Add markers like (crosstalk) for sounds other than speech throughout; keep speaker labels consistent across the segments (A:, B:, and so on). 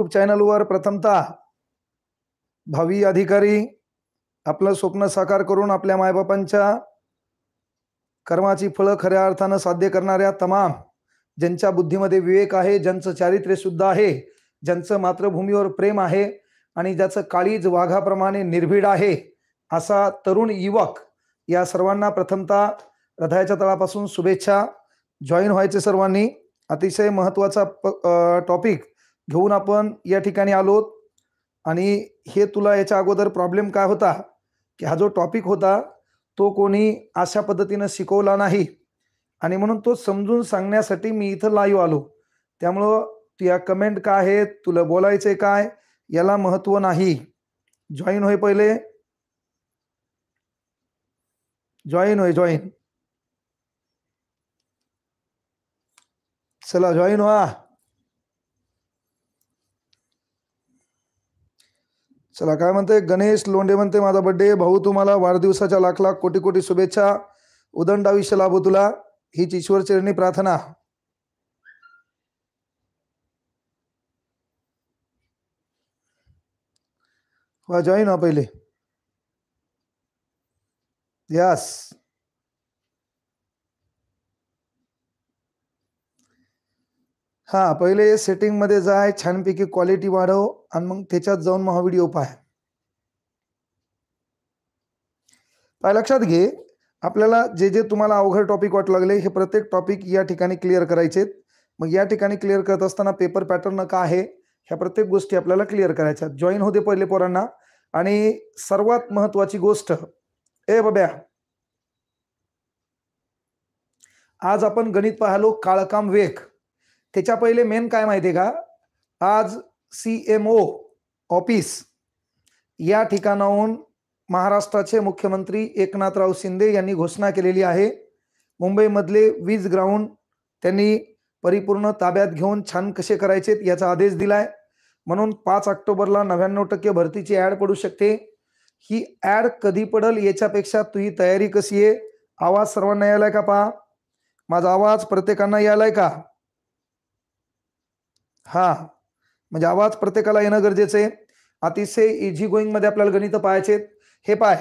A: YouTube चॅनलवर प्रथमतः भावी अधिकारी आपलं स्वप्न साकार करून आपल्या मायबापांच्या कर्माची फळं खऱ्या अर्थानं साध्य करणाऱ्या तमाम ज्यांच्या बुद्धीमध्ये विवेक आहे ज्यांचं चारित्र्य शुद्ध आहे ज्यांचं मातृभूमीवर प्रेम आहे आणि ज्याचं काळीज वाघाप्रमाणे निर्भीड आहे असा तरुण युवक या सर्वांना प्रथमता हृदयाच्या तळापासून शुभेच्छा जॉईन व्हायचे सर्वांनी अतिशय महत्त्वाचा प टॉपिक घेऊन आपण या ठिकाणी आलोत आणि हे तुला याच्या अगोदर प्रॉब्लेम काय होता की हा जो टॉपिक होता तो कोणी अशा पद्धतीनं शिकवला नाही आणि म्हणून तो समजून सांगण्यासाठी मी इथं लाईव्ह आलो त्यामुळं तुया कमेंट काय आहेत तुला आहे काय याला महत्व नाही जॉईन होय पहिले जॉईन होय जॉईन चला जॉईन व्हा चला काय म्हणते गणेश लोंडे म्हणते माझा बड्डे भाऊ तुम्हाला वाढदिवसाच्या लाख लाख कोटी कोटी शुभेच्छा उदंड आयुष्य लाभो तुला हीच ईश्वर चरणी प्रार्थना जॉईन ना पहिले यास हा पहिले सेटिंग मध्ये जाय, छानपैकी क्वालिटी वाढव आणि मग त्याच्यात जाऊन मग हा व्हिडिओ पाह. लक्षात घे, आपल्याला जे-जे तुम्हाला अवघड टॉपिक वाटू लागले, हे प्रत्येक टॉपिक या ठिकाणी क्लिअर करायचे मग या ठिकाणी क्लिअर करत असताना पेपर पॅटर्न का आहे, ह्या प्रत्येक गोष्टी आपल्याला क्लिअर करायच्या जॉईन होते पहिले पोरांना आणि सर्वात महत्वाची गोष्ट ए बब्या आज आपण गणित पाहिलो काळकाम वेख त्याच्या पहिले मेन काय माहिती आहे का आज सी एम ओ ऑफिस या ठिकाणाहून महाराष्ट्राचे मुख्यमंत्री एकनाथराव शिंदे यांनी घोषणा केलेली आहे मुंबईमधले वीज ग्राउंड त्यांनी परिपूर्ण ताब्यात घेऊन छान कसे करायचे याचा आदेश दिलाय म्हणून पाच ऑक्टोबरला नव्याण्णव टक्के भरतीची ॲड पडू शकते ही ॲड कधी पडल याच्यापेक्षा तुझी तयारी कशी आहे आवाज सर्वांना यायलाय का पहा माझा आवाज प्रत्येकांना यायलाय का हा म्हणजे आवाज प्रत्येकाला येणं गरजेचं आहे अतिशय इझी गोईंग मध्ये आपल्याला गणित पाहायचे हे पाय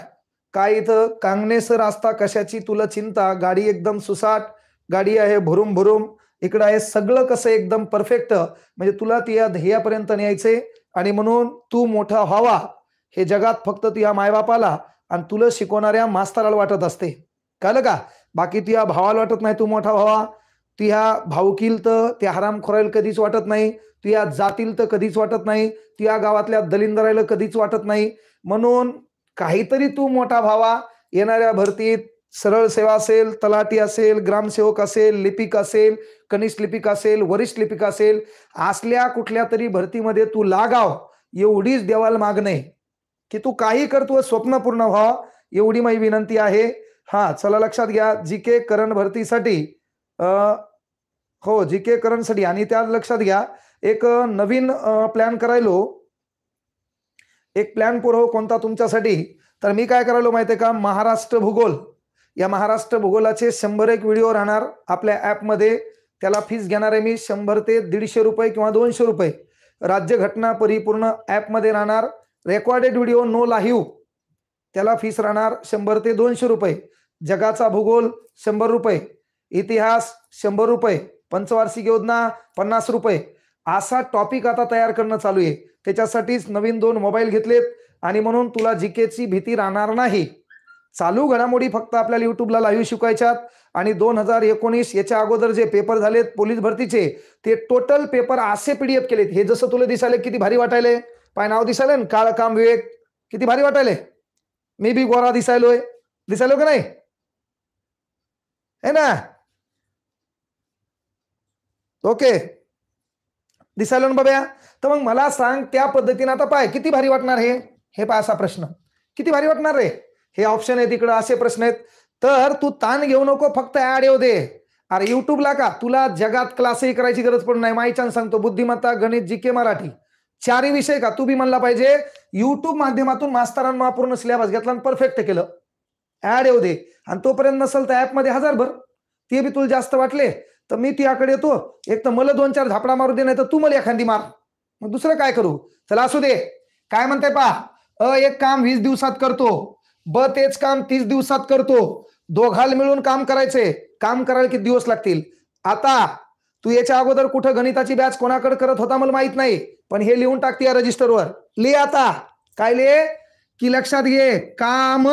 A: काय इथं कांगणेस रास्ता कशाची तुला चिंता गाडी एकदम सुसाट गाडी आहे भुरुम भुरुम इकडं आहे सगळं कसं एकदम परफेक्ट म्हणजे तुला ती या ध्येयापर्यंत न्यायचे आणि म्हणून तू मोठा व्हावा हे जगात फक्त तुझ्या मायबापाला आणि तुला शिकवणाऱ्या मास्तराला वाटत असते कळलं का बाकी या भावाला वाटत नाही तू मोठा व्हावा तू या भावकील तर त्या खोरायला कधीच वाटत नाही तू या जातील तर कधीच वाटत नाही तू या गावातल्या दलिंदरायला कधीच वाटत नाही म्हणून काहीतरी तू मोठा भावा येणाऱ्या भरतीत सरळ सेवा असेल तलाठी असेल ग्रामसेवक असेल लिपिक असेल कनिष्ठ लिपिक असेल वरिष्ठ लिपिक असेल असल्या कुठल्या तरी भरतीमध्ये तू लागाव एवढीच देवाला मागणे की तू काही कर तू स्वप्न पूर्ण व्हा एवढी माझी विनंती आहे हा चला लक्षात घ्या जी के करण भरतीसाठी हो जी के करंटसाठी आणि त्या लक्षात घ्या एक नवीन प्लॅन करायलो एक प्लॅन पुरव कोणता तुमच्यासाठी तर मी काय करायलो आहे का महाराष्ट्र भूगोल या महाराष्ट्र भूगोलाचे शंभर एक व्हिडिओ राहणार आपल्या ॲपमध्ये त्याला फीस घेणार आहे मी शंभर ते दीडशे रुपये किंवा दोनशे रुपये राज्यघटना परिपूर्ण ॲपमध्ये राहणार रेकॉर्डेड व्हिडिओ नो लाईव्ह त्याला फीस राहणार शंभर ते दोनशे रुपये जगाचा भूगोल शंभर रुपये इतिहास शंभर रुपये पंचवार्षिक योजना पन्नास रुपये असा टॉपिक आता तयार करणं चालू आहे त्याच्यासाठीच नवीन दोन मोबाईल घेतलेत आणि म्हणून तुला जी केची भीती राहणार नाही चालू घडामोडी फक्त आपल्याला युट्यूबला लाईव्ह शिकवायच्यात आणि दोन हजार एकोणीस याच्या अगोदर जे पेपर झालेत पोलीस भरतीचे ते टोटल पेपर असे पीडीएफ केलेत हे जसं तुला दिसायला किती भारी वाटायले पाय नाव दिसायला ना काळ काम विवेक किती भारी वाटायले मी बी गोरा दिसायलोय दिसायलो का नाही ना ओके दिसायला ना बघा तर मग मला सांग त्या पद्धतीने आता पाय किती भारी वाटणार हे हे पाय असा प्रश्न किती भारी वाटणार रे हे ऑप्शन आहे तिकडं असे प्रश्न आहेत तर तू ताण घेऊ नको फक्त ऍड येऊ दे अरे युट्यूबला का तुला जगात क्लासही करायची गरज पडू नाही माईचान सांगतो बुद्धिमत्ता गणित जी के मराठी चारही विषय का तू बी म्हणला पाहिजे युट्यूब माध्यमातून मास्तरांना पूर्ण सिलेबस घेतला आणि परफेक्ट केलं ऍड येऊ दे आणि तोपर्यंत नसेल तर हजार भर ते बी तुला जास्त वाटले तर मी आकडे येतो एक तर मला दोन चार झापडा मारू दे नाही तर तू मला एखादी मार मग दुसरं काय करू चला असू दे काय म्हणते पा अ एक काम वीस दिवसात करतो ब तेच काम तीस दिवसात करतो दोघाल मिळून काम करायचे काम करायला किती दिवस लागतील आता तू याच्या अगोदर कुठं गणिताची बॅच कोणाकडे करत होता मला माहित नाही पण हे लिहून टाकते या रजिस्टरवर ले आता काय ले की लक्षात घे काम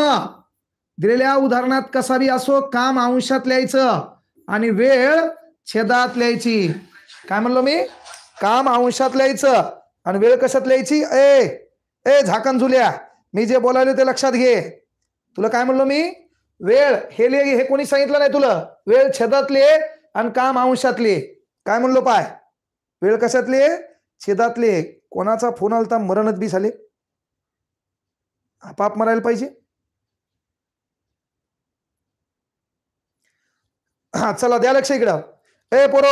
A: दिलेल्या उदाहरणात कसारी असो काम अंशात लिहायचं आणि वेळ छेदात लिहायची काय म्हणलो मी काम अंशात लिहायचं आणि वेळ कशात लिहायची ए ए झाकण झुल्या मी जे बोलायलो ते लक्षात घे तुला काय म्हणलो मी वेळ हे लिहि हे कोणी सांगितलं नाही तुला वेळ छेदातले आणि काम अंशातले काय म्हणलो पाय वेळ कशातले छेदातले कोणाचा फोन आलता मरणच बी झाले आपाप मरायला पाहिजे हा चला द्या लक्ष इकडं हे पोरो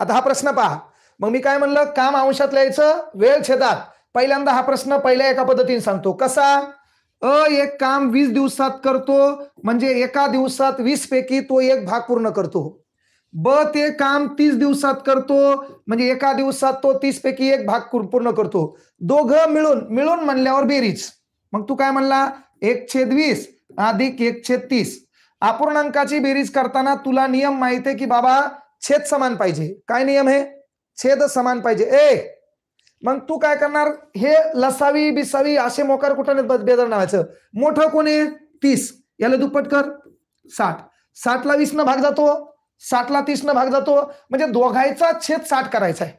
A: आता हा प्रश्न पहा मग मी काय म्हणलं काम अंशात लिहायचं वेळ छेदात पहिल्यांदा हा प्रश्न पहिल्या एका पद्धतीने सांगतो कसा अ एक काम वीस दिवसात करतो म्हणजे एका दिवसात वीस पैकी तो एक भाग पूर्ण करतो ब ते काम तीस दिवसात करतो म्हणजे एका दिवसात तो तीस पैकी एक भाग पूर्ण करतो दोघं मिळून मिळून म्हणल्यावर बेरीज मग तू काय म्हणला एक छेद वीस अधिक एक छेद तीस अपूर्णांकाची बेरीज करताना तुला नियम माहिती आहे की बाबा छेद समान पाहिजे काय नियम हे छेद समान पाहिजे ए मग तू काय करणार हे लसावी बिसावी असे मोकार कुठं बेदर नावायचं मोठं कोण आहे तीस याला दुप्पट कर साठ साठला वीस न भाग जातो साठला तीस न भाग जातो म्हणजे दोघायचा छेद साठ करायचा आहे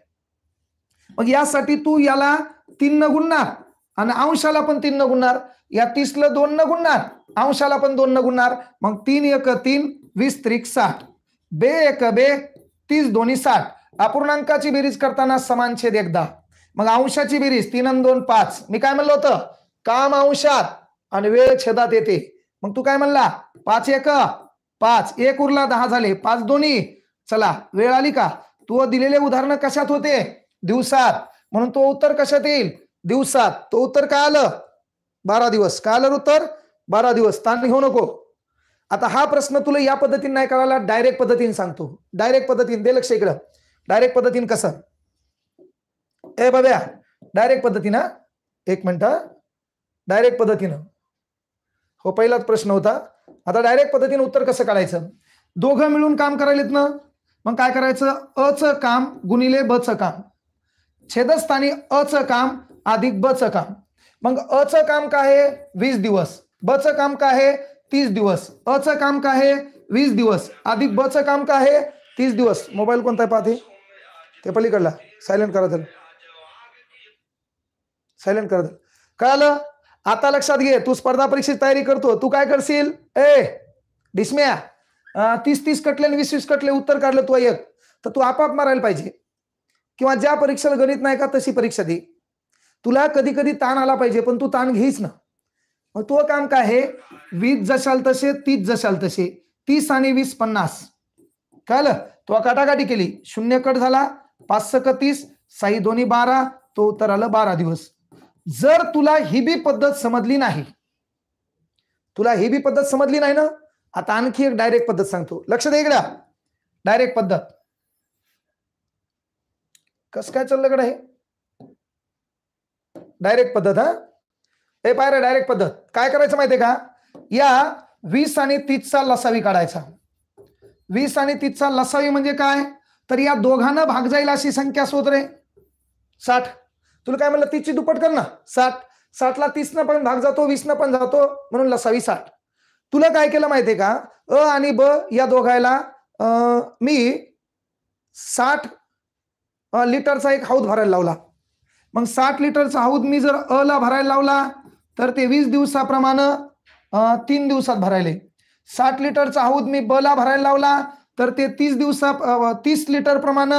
A: मग यासाठी तू याला तीन न गुणणार आणि अंशाला पण तीन न गुणणार या तीसला दोन न गुणणार अंशाला पण दोन न गुणणार मग तीन एक तीन वीस त्रिक साठ बे एक बे तीस दोन्ही साठ अपूर्णांकाची बेरीज करताना समान छेद एकदा मग अंशाची बेरीज तीन आणि दोन पाच मी काय म्हणलं होतं काम अंशात आणि वेळ छेदात येते मग तू काय म्हणला पाच एक पाच एक उरला दहा झाले पाच दोन्ही चला वेळ आली का तू दिलेले उदाहरण कशात होते दिवसात म्हणून तो उत्तर कशात येईल दिवसात तो उत्तर काय आलं बारा दिवस काय आलं उत्तर बारा दिवस ताण घेऊ नको आता हा प्रश्न तुला या पद्धतीने नाही करायला डायरेक्ट पद्धतीने सांगतो डायरेक्ट पद्धतीने दे लक्ष इकडं डायरेक्ट पद्धतीने कसं ए बाब्या डायरेक्ट पद्धतीनं एक मिनिट डायरेक्ट पद्धतीनं हो पहिलाच प्रश्न होता आता डायरेक्ट पद्धतीने उत्तर कसं काढायचं दोघं मिळून काम करायलेत ना मग काय करायचं अचं काम गुणिले बचं काम छेदस्थानी अचं काम अधिक बच काम मग अचं काम काय आहे वीस दिवस बचं काम काय आहे तीस दिवस अचं काम काय आहे वीस दिवस अधिक बचं काम काय आहे तीस दिवस मोबाईल कोणता आहे पाहते ते पलीकडला सायलेंट करा तर सायलेंट करा तर काय आलं आता लक्षात घे तू स्पर्धा परीक्षेची तयारी करतो तू काय करशील ए डिस्म्या तीस तीस कटले आणि वीस वीस कटले उत्तर काढलं तू एक तर तू आपाप मारायला पाहिजे किंवा ज्या परीक्षेला गणित नाही का तशी परीक्षा दे तुला कधी कधी ताण आला पाहिजे पण तू ताण घेईस ना मग तो काम काय आहे वीस जशाल तसे तीस जशाल तसे तीस आणि वीस पन्नास कळलं तो काटाकाटी केली शून्य कट झाला पाच सक तीस साई दोन्ही बारा तो उत्तर आलं बारा दिवस जर तुला ही बी पद्धत समजली नाही तुला ही बी पद्धत समजली नाही ना आता आणखी एक डायरेक्ट पद्धत सांगतो लक्ष दे इकडे डायरेक्ट पद्धत कस काय चाललं हे डायरेक्ट पद्धत हा हे रे डायरेक्ट पद्धत काय करायचं माहितीये का या वीस आणि तीसचा लसावी काढायचा वीस आणि तीसचा लसावी म्हणजे काय तर या दोघांना भाग जाईल अशी संख्या शोध रे साठ तुला काय म्हणलं तीसची दुप्पट कर ना साठ साठला तीसनं पण भाग जातो वीसनं पण जातो म्हणून लसावी साठ तुला काय केलं माहितीये का अ आणि ब या दोघायला मी साठ लिटरचा एक हौद भरायला लावला मग साठ लिटरचा हौद मी जर अ ला भरायला लावला तर ते वीस दिवसाप्रमाणे तीन दिवसात भरायले साठ लिटरचा हौद मी बला भरायला लावला तर ते तीस दिवसा तीस लिटर प्रमाण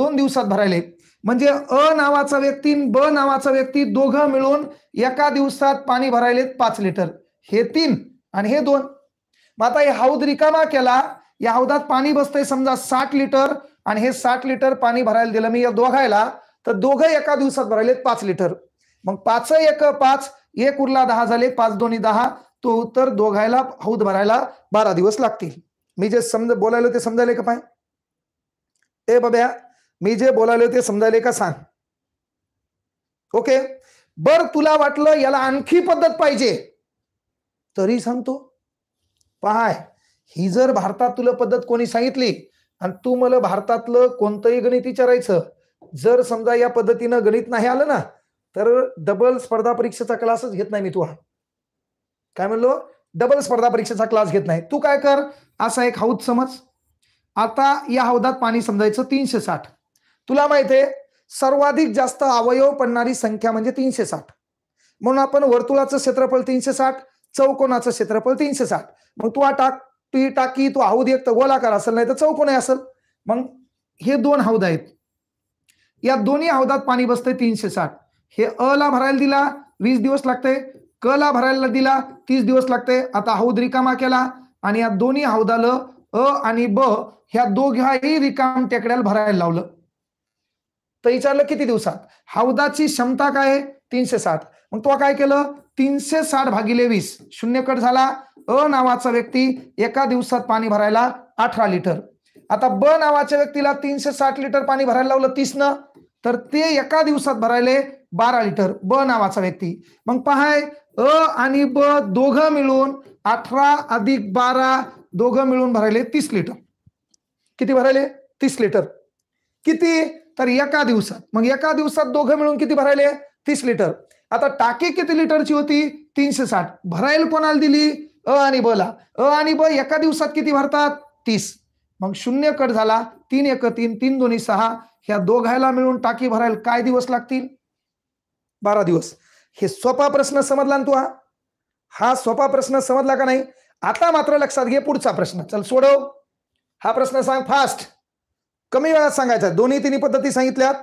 A: दोन दिवसात भरायले म्हणजे अ नावाचा व्यक्ती ब नावाचा व्यक्ती दोघं मिळून एका दिवसात पाणी भरायले पाच लिटर हे तीन आणि हे दोन मग आता हे हौद रिकामा केला या हौदात पाणी बसतंय समजा साठ लिटर आणि हे साठ लिटर पाणी भरायला दिलं मी या दोघायला तर दोघं एका दिवसात भरायलेत पाच लिटर मग पाच एक पाच एक उरला दहा झाले पाच दोन्ही दहा तो उत्तर दोघायला हौद भरायला बारा दिवस लागतील मी जे समज बोलायलो ते समजायले का पाय ए बब्या मी जे बोलायलो ते समजायले का सांग ओके बर तुला वाटलं याला आणखी पद्धत पाहिजे तरी सांगतो पहाय ही जर भारतात तुला पद्धत कोणी सांगितली आणि तू मला भारतातलं कोणतंही गणित विचारायचं जर समजा या पद्धतीनं गणित नाही आलं ना तर डबल स्पर्धा परीक्षेचा क्लासच घेत नाही मी तू काय म्हणलो डबल स्पर्धा परीक्षेचा क्लास घेत नाही तू काय कर असा एक हौद समज आता या हौदात पाणी समजायचं तीनशे साठ तुला माहिती आहे सर्वाधिक जास्त अवयव पडणारी संख्या म्हणजे तीनशे साठ म्हणून आपण वर्तुळाचं क्षेत्रफळ तीनशे साठ चौकोनाचं क्षेत्रफळ तीनशे साठ मग तू हा टाक तू टाकी तू हौद एक तर गोलाकार असेल नाही तर चौकोन असेल मग हे दोन हौद आहेत या दोन्ही हौदात पाणी बसतंय तीनशे साठ हे अ ला भरायला दिला वीस दिवस लागते क ला भरायला दिला तीस दिवस लागते आता हौद रिकामा केला आणि या दोन्ही हौदाल अ आणि ब ह्या दोघ्याही रिकाम टेकड्याला भरायला लावलं तर विचारलं किती दिवसात हौदाची क्षमता काय तीनशे साठ मग तो काय केलं तीनशे साठ भागिले वीस शून्य कट झाला अ नावाचा व्यक्ती एका दिवसात पाणी भरायला अठरा लिटर आता ब नावाच्या व्यक्तीला तीनशे साठ लिटर पाणी भरायला लावलं तीस न तर ते एका दिवसात भरायले बारा लिटर ब नावाचा व्यक्ती मग पहाय अ आणि ब दोघं मिळून अठरा अधिक बारा दोघं मिळून भरायले तीस लिटर किती भरायले तीस लिटर किती तर एका दिवसात मग एका दिवसात दोघं मिळून किती भरायले तीस लिटर आता टाकी किती लिटरची होती तीनशे साठ भरायला कोणाला दिली अ आणि ब ला अ आणि ब एका दिवसात किती भरतात तीस मग शून्य कट झाला तीन एक तीन तीन दोन्ही सहा ह्या दोघायला मिळून टाकी भरायला काय दिवस लागतील बारा दिवस हे सोपा प्रश्न समजला तू हा हा सोपा प्रश्न समजला का नाही आता मात्र लक्षात घे पुढचा प्रश्न चल सोडव हा प्रश्न सांग फास्ट कमी वेळात सांगायचा दोन्ही तिन्ही पद्धती सांगितल्यात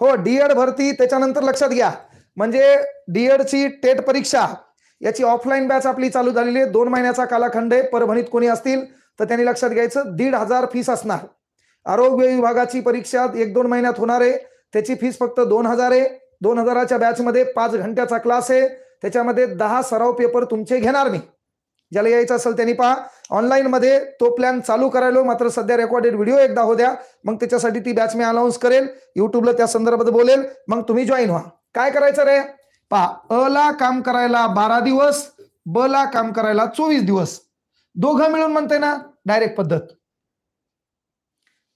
A: हो डीएड e भरती त्याच्यानंतर लक्षात घ्या म्हणजे डीएडची e टेट परीक्षा याची ऑफलाईन बॅच आपली चालू झालेली आहे दोन महिन्याचा कालाखंड आहे परभणीत कोणी असतील तर त्यांनी लक्षात घ्यायचं दीड हजार फीस असणार आरोग्य विभागाची परीक्षा एक दोन महिन्यात होणार आहे त्याची फीस फक्त दोन हजार आहे दोन हजाराच्या बॅचमध्ये पाच घंट्याचा क्लास आहे त्याच्यामध्ये दहा सराव पेपर तुमचे घेणार मी ज्याला यायचं असेल त्यांनी पहा मध्ये तो प्लॅन चालू करायलो मात्र सध्या रेकॉर्डेड व्हिडिओ एकदा हो द्या मग त्याच्यासाठी ती बॅच मी अनाऊन्स करेल युट्यूबला त्या संदर्भात बोलेल मग तुम्ही जॉईन व्हा काय करायचं रे पहा अ ला काम करायला बारा दिवस ब ला काम करायला चोवीस दिवस दोघं मिळून म्हणते ना डायरेक्ट पद्धत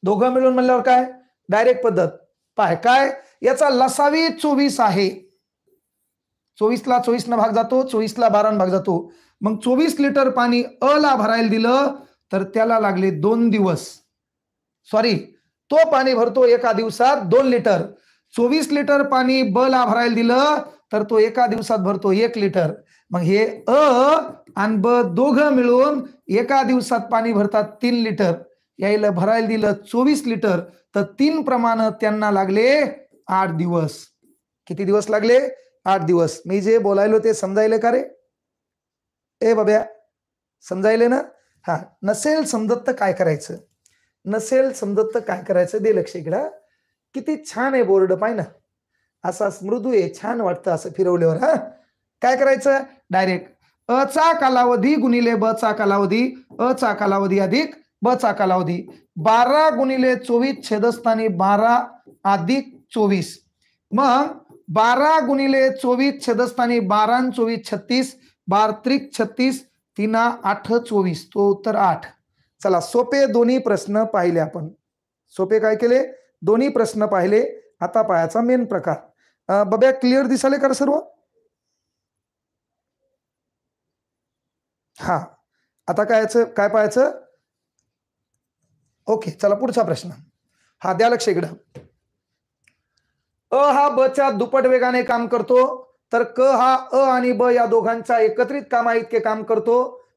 A: दोघं मिळून म्हणल्यावर काय डायरेक्ट पद्धत पाय काय याचा लसावी चोवीस आहे चोवीसला चोवीस न भाग जातो चोवीसला बारा भाग जातो मग चोवीस लिटर पाणी अ ला भरायला दिलं तर त्याला लागले दोन दिवस सॉरी तो पाणी भरतो एका दिवसात दोन लिटर चोवीस लिटर पाणी ब ला भरायला दिलं तर तो एका दिवसात भरतो एक लिटर मग हे अ आणि ब दोघ मिळून एका दिवसात पाणी भरतात तीन लिटर यायला भरायला दिलं चोवीस लिटर तर तीन प्रमाण त्यांना लागले आठ दिवस किती दिवस लागले आठ दिवस मी जे बोलायलो ते समजायले का रे ए बाब्या समजायले ना हा नसेल समजत तर काय करायचं नसेल समजत तर काय करायचं दे लक्ष इकडं किती छान आहे बोर्ड पाय ना असा स्मृदू आहे छान वाटतं असं फिरवल्यावर हा काय करायचं डायरेक्ट अ चा कालावधी गुणिले ब चा कालावधी अ चा कालावधी अधिक ब चा कालावधी बारा गुणिले चोवीस छेदस्थानी बारा अधिक चोवीस मग बारा गुणिले चोवीस छेदस्थानी बारा चोवीस छत्तीस बार त्रिक छत्तीस तिना आठ चोवीस तो उत्तर आठ चला सोपे दोन्ही प्रश्न पाहिले आपण सोपे काय केले दोन्ही प्रश्न पाहिले आता पायाचा मेन प्रकार बब्या क्लिअर दिसाले कर सर्व हा आता कायचं काय पाहायचं ओके चला पुढचा प्रश्न हा द्या लक्ष इकडं अ हा ब च्या दुप्पट वेगाने काम करतो तर क हा अ आणि ब या दोघांचा एकत्रित कामा इतके काम करतो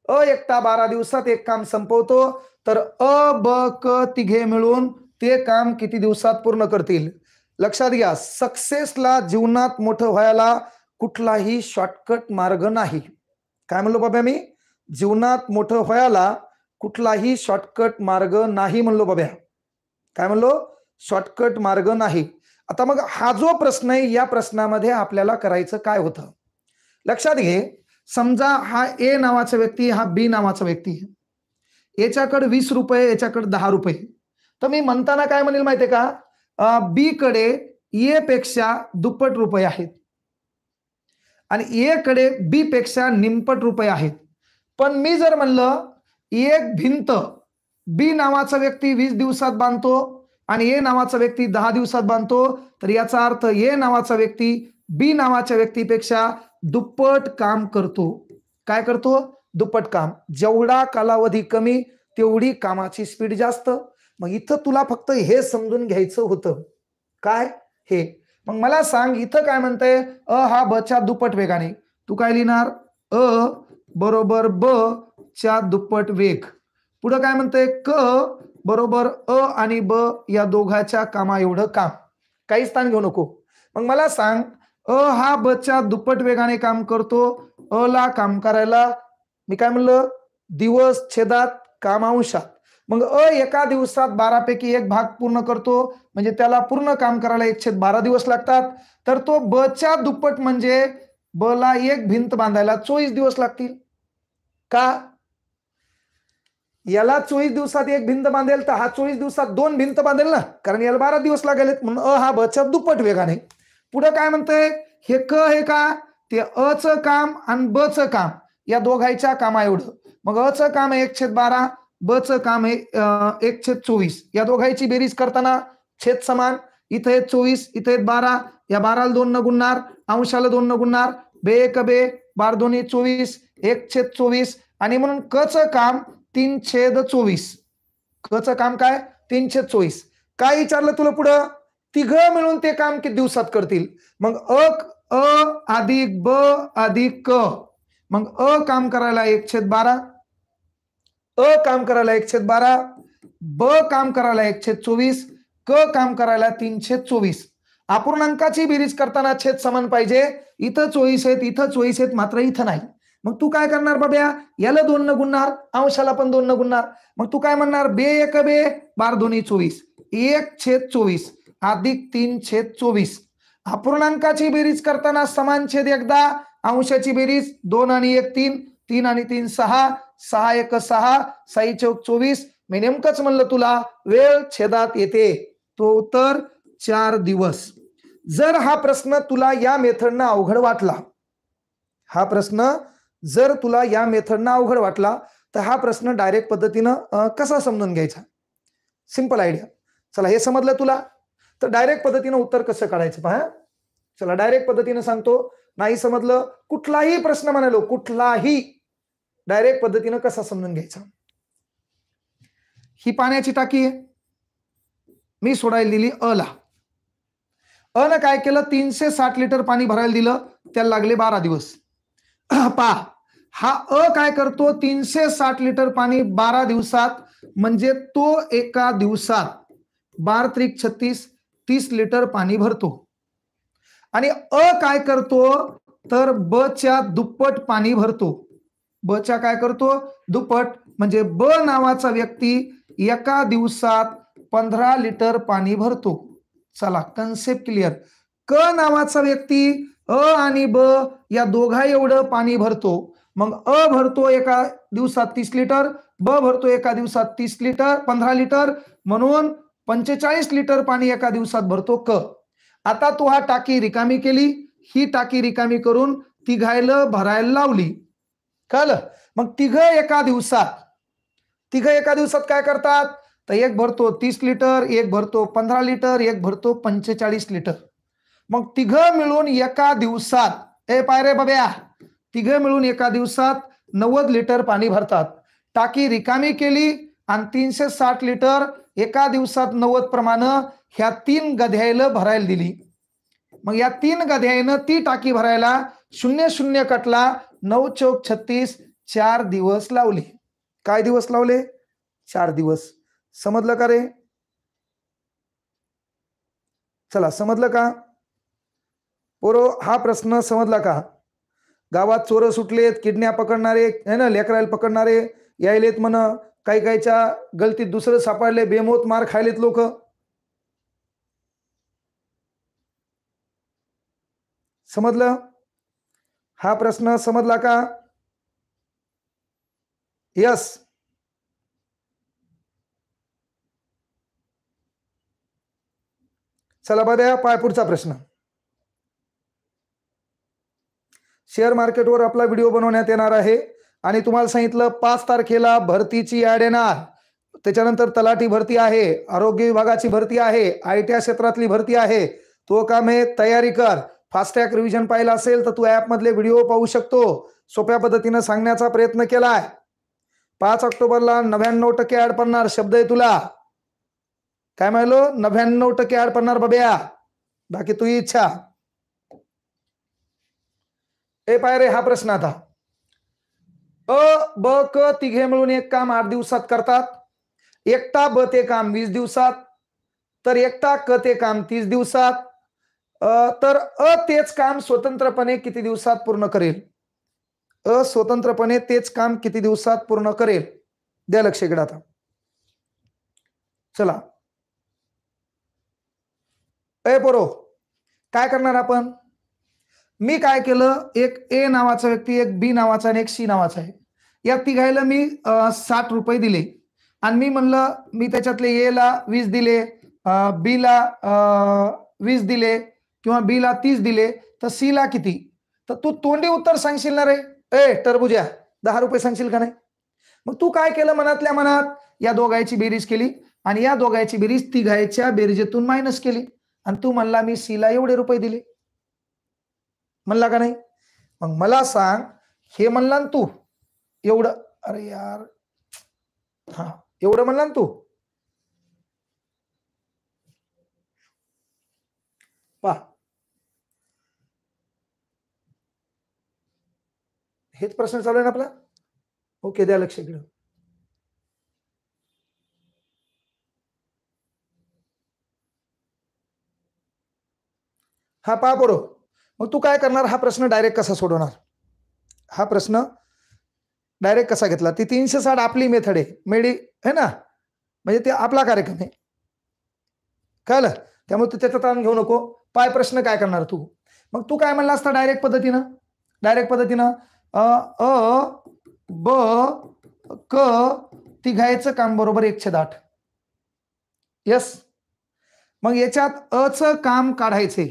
A: अ एकटा बारा दिवसात एक काम संपवतो तर अ ब क तिघे मिळून ते काम किती दिवसात पूर्ण करतील लक्षात घ्या सक्सेसला जीवनात मोठं व्हायला कुठलाही शॉर्टकट मार्ग नाही काय म्हणलो बाबा मी जीवनात मोठं व्हायला कुठलाही शॉर्टकट मार्ग नाही म्हणलो बाब्या काय म्हणलो शॉर्टकट मार्ग नाही आता मग हा जो प्रश्न आहे या प्रश्नामध्ये आपल्याला करायचं काय होतं लक्षात घे समजा हा ए नावाचा व्यक्ती हा बी नावाचा व्यक्ती आहे याच्याकडे वीस रुपये याच्याकडे दहा रुपये तर मी म्हणताना काय म्हणेल माहितीये का बी कडे ए पेक्षा दुप्पट रुपये आहेत आणि ए कडे बी पेक्षा निमपट रुपये आहेत पण मी जर म्हणलं एक भिंत बी नावाचा व्यक्ती वीस दिवसात बांधतो आणि ए नावाचा व्यक्ती दहा दिवसात बांधतो तर याचा अर्थ ए नावाचा व्यक्ती बी नावाच्या व्यक्तीपेक्षा दुप्पट काम करतो काय करतो दुप्पट काम जेवढा कालावधी कमी तेवढी कामाची स्पीड जास्त मग इथं तुला फक्त हे समजून घ्यायचं होतं काय हे मग मला सांग इथं काय म्हणतंय अ हा बच्या दुप्पट वेगाने तू काय लिहिणार अ बरोबर ब च्या दुप्पट वेग पुढं काय म्हणतंय क बरोबर अ आणि ब या दोघाच्या कामा एवढं काम काही स्थान घेऊ नको मग मला सांग अ हा ब च्या दुप्पट वेगाने काम करतो अ ला काम करायला मी काय म्हणलं दिवस छेदात कामांशात मग अ एका दिवसात बारापैकी एक भाग पूर्ण करतो म्हणजे त्याला पूर्ण काम करायला एक छेद बारा दिवस लागतात तर तो ब च्या दुप्पट म्हणजे ब ला एक भिंत बांधायला चोवीस दिवस लागतील का याला चोवीस दिवसात एक भिंत बांधेल तर हा चोवीस दिवसात दोन भिंत बांधेल ना कारण याला बारा दिवस लागेल म्हणून अ हा बचा दुप्पट वेगाने पुढे काय म्हणतंय हे क हे का ते अ च काम आणि ब च काम या दोघांच्या कामा एवढं मग अ च काम एक छेद बारा ब च काम हे एक छेद चोवीस या दोघांची बेरीज करताना छेद समान इथं आहेत चोवीस इथं आहेत बारा या बाराला दोन न गुणणार अंशाला दोन न गुणणार बे एक बे बार दोन्ही चोवीस एक छेद चोवीस आणि म्हणून क च काम तीन छेद चोवीस कचं काम काय तीनशे चोवीस काय विचारलं तुला पुढं तिघ मिळून ते काम किती दिवसात करतील मग अक अ अधिक ब अधिक क मग अ काम करायला एक छेद बारा अ काम करायला एक छेद बारा ब काम करायला एक छेद चोवीस क काम करायला तीन छेद चोवीस अपूर्णांकाची बिरीज करताना छेद समान पाहिजे इथं चोवीस आहेत इथं चोवीस आहेत मात्र इथं नाही मग तू काय करणार बाब्या याला दोन न गुणणार अंशाला पण दोन न गुणणार मग तू काय म्हणणार बे एक बे बार दोन्ही चोवीस एक छेद चोवीस अधिक तीन छेद चोवीस अपूर्णांकाची बेरीज करताना समान छेद एकदा अंशाची बेरीज दोन आणि एक तीन तीन आणि तीन सहा सहा एक सहा साई चौक चोवीस मी नेमकंच म्हणलं तुला वेळ छेदात येते तो तर चार दिवस जर हा प्रश्न तुला या मेथडनं अवघड वाटला हा प्रश्न जर तुला या मेथडना अवघड वाटला तर हा प्रश्न डायरेक्ट पद्धतीनं कसा समजून घ्यायचा सिंपल आयडिया चला हे समजलं तुला तर डायरेक्ट पद्धतीनं उत्तर कसं काढायचं पहा चला डायरेक्ट पद्धतीनं सांगतो नाही समजलं कुठलाही प्रश्न म्हणालो कुठलाही डायरेक्ट पद्धतीनं कसा समजून घ्यायचा ही पाण्याची टाकी आहे मी सोडायला दिली अला अनं काय केलं तीनशे साठ लिटर पाणी भरायला दिलं त्याला लागले बारा दिवस (clears throat) पा हा अ काय करतो तीनशे साठ लिटर पाणी बारा दिवसात म्हणजे तो एका दिवसात बार त्रिक छत्तीस तीस लिटर पाणी भरतो आणि अ काय करतो तर ब च्या दुप्पट पाणी भरतो ब च्या काय करतो दुप्पट म्हणजे ब नावाचा व्यक्ती एका दिवसात पंधरा लिटर पाणी भरतो चला कन्सेप्ट क्लिअर क नावाचा व्यक्ती अ आणि ब या दोघा एवढं पाणी भरतो मग अ भरतो एका दिवसात तीस लिटर ब भरतो एका दिवसात तीस लिटर पंधरा लिटर म्हणून पंचेचाळीस लिटर पाणी एका दिवसात भरतो क आता तो हा टाकी रिकामी केली ही टाकी रिकामी करून तिघायला भरायला लावली कळलं मग तिघ एका दिवसात तिघ एका दिवसात काय करतात तर एक भरतो तीस लिटर एक भरतो पंधरा लिटर एक भरतो पंचेचाळीस लिटर मग तिघ मिळून एका दिवसात ए पाय रे बब्या तिघ मिळून एका दिवसात नव्वद लिटर पाणी भरतात टाकी रिकामी केली आणि तीनशे साठ लिटर एका दिवसात नव्वद प्रमाण ह्या तीन गध्यायला भरायला दिली मग या तीन गध्यायनं ती टाकी भरायला शून्य शून्य कटला नऊ चौक छत्तीस चार दिवस लावले काय दिवस लावले चार दिवस समजलं का रे चला समजलं का पोरो हा प्रश्न समजला का गावात चोर सुटलेत किडण्या पकडणारे आहे ना लेकरायला पकडणारे यायलेत म्हण काही काहीच्या गलतीत दुसरं सापडले बेमोत मार खायलेत लोक समजलं हा प्रश्न समजला का यस चला बघा पाय पुढचा प्रश्न शेअर मार्केटवर आपला व्हिडिओ बनवण्यात येणार आहे आणि तुम्हाला सांगितलं पाच तारखेला भरतीची ॲड येणार त्याच्यानंतर तलाठी भरती आहे आरोग्य विभागाची भरती आहे आय टी आय क्षेत्रातली भरती आहे तो काम हे तयारी कर फास्टॅग रिव्हिजन पाहिलं असेल तर तू ॲपमधले व्हिडिओ पाहू शकतो सोप्या पद्धतीनं सांगण्याचा प्रयत्न केलाय पाच ऑक्टोबरला नव्याण्णव टक्के ॲड पडणार शब्द आहे तुला काय म्हणलो नव्याण्णव टक्के ॲड पडणार बब्या बाकी तुझी इच्छा ए पाय रे हा प्रश्न आता अ ब क तिघे मिळून एक काम आठ दिवसात करतात एकटा ब ते काम वीस दिवसात तर एकटा क ते काम तीस दिवसात तर अ तेच काम स्वतंत्रपणे किती दिवसात पूर्ण करेल अ स्वतंत्रपणे तेच काम किती दिवसात पूर्ण करेल द्या लक्ष इकडे आता चला ए बरो काय करणार आपण मी काय केलं एक ए नावाचा व्यक्ती एक बी नावाचा आणि एक सी नावाचा आहे या तिघायला मी साठ रुपये दिले आणि मी म्हणलं मी त्याच्यातले ए ला वीस दिले बी ला वीस दिले किंवा बी ला तीस दिले तर सी ला किती तर तू तोंडी उत्तर सांगशील ना रे ए टरबुज्या दहा रुपये सांगशील का नाही मग तू काय केलं मनातल्या मनात या दोघायची बेरीज केली आणि या दोघायची बेरीज तिघायच्या बेरीजेतून मायनस केली आणि तू म्हणला मी सीला एवढे रुपये दिले म्हणला का नाही मग मला सांग हे म्हणला तू एवढं अरे यार हा एवढं म्हणला तू पा हेच प्रश्न चालू आहे ना आपला ओके द्या लक्ष इकडं हा पा बरो मग तू काय करणार हा प्रश्न डायरेक्ट कसा सोडवणार हा प्रश्न डायरेक्ट कसा घेतला ती तीनशे साठ आपली मेथड आहे मेडी है ना म्हणजे ते आपला कार्यक्रम आहे कळलं त्यामुळे तू त्याचा ताण घेऊ नको पाय प्रश्न काय करणार तू मग तू काय म्हणला असता डायरेक्ट पद्धतीनं डायरेक्ट पद्धतीनं अ ब क तिघायचं काम बरोबर एकशे दाट यस मग याच्यात अचं काम काढायचे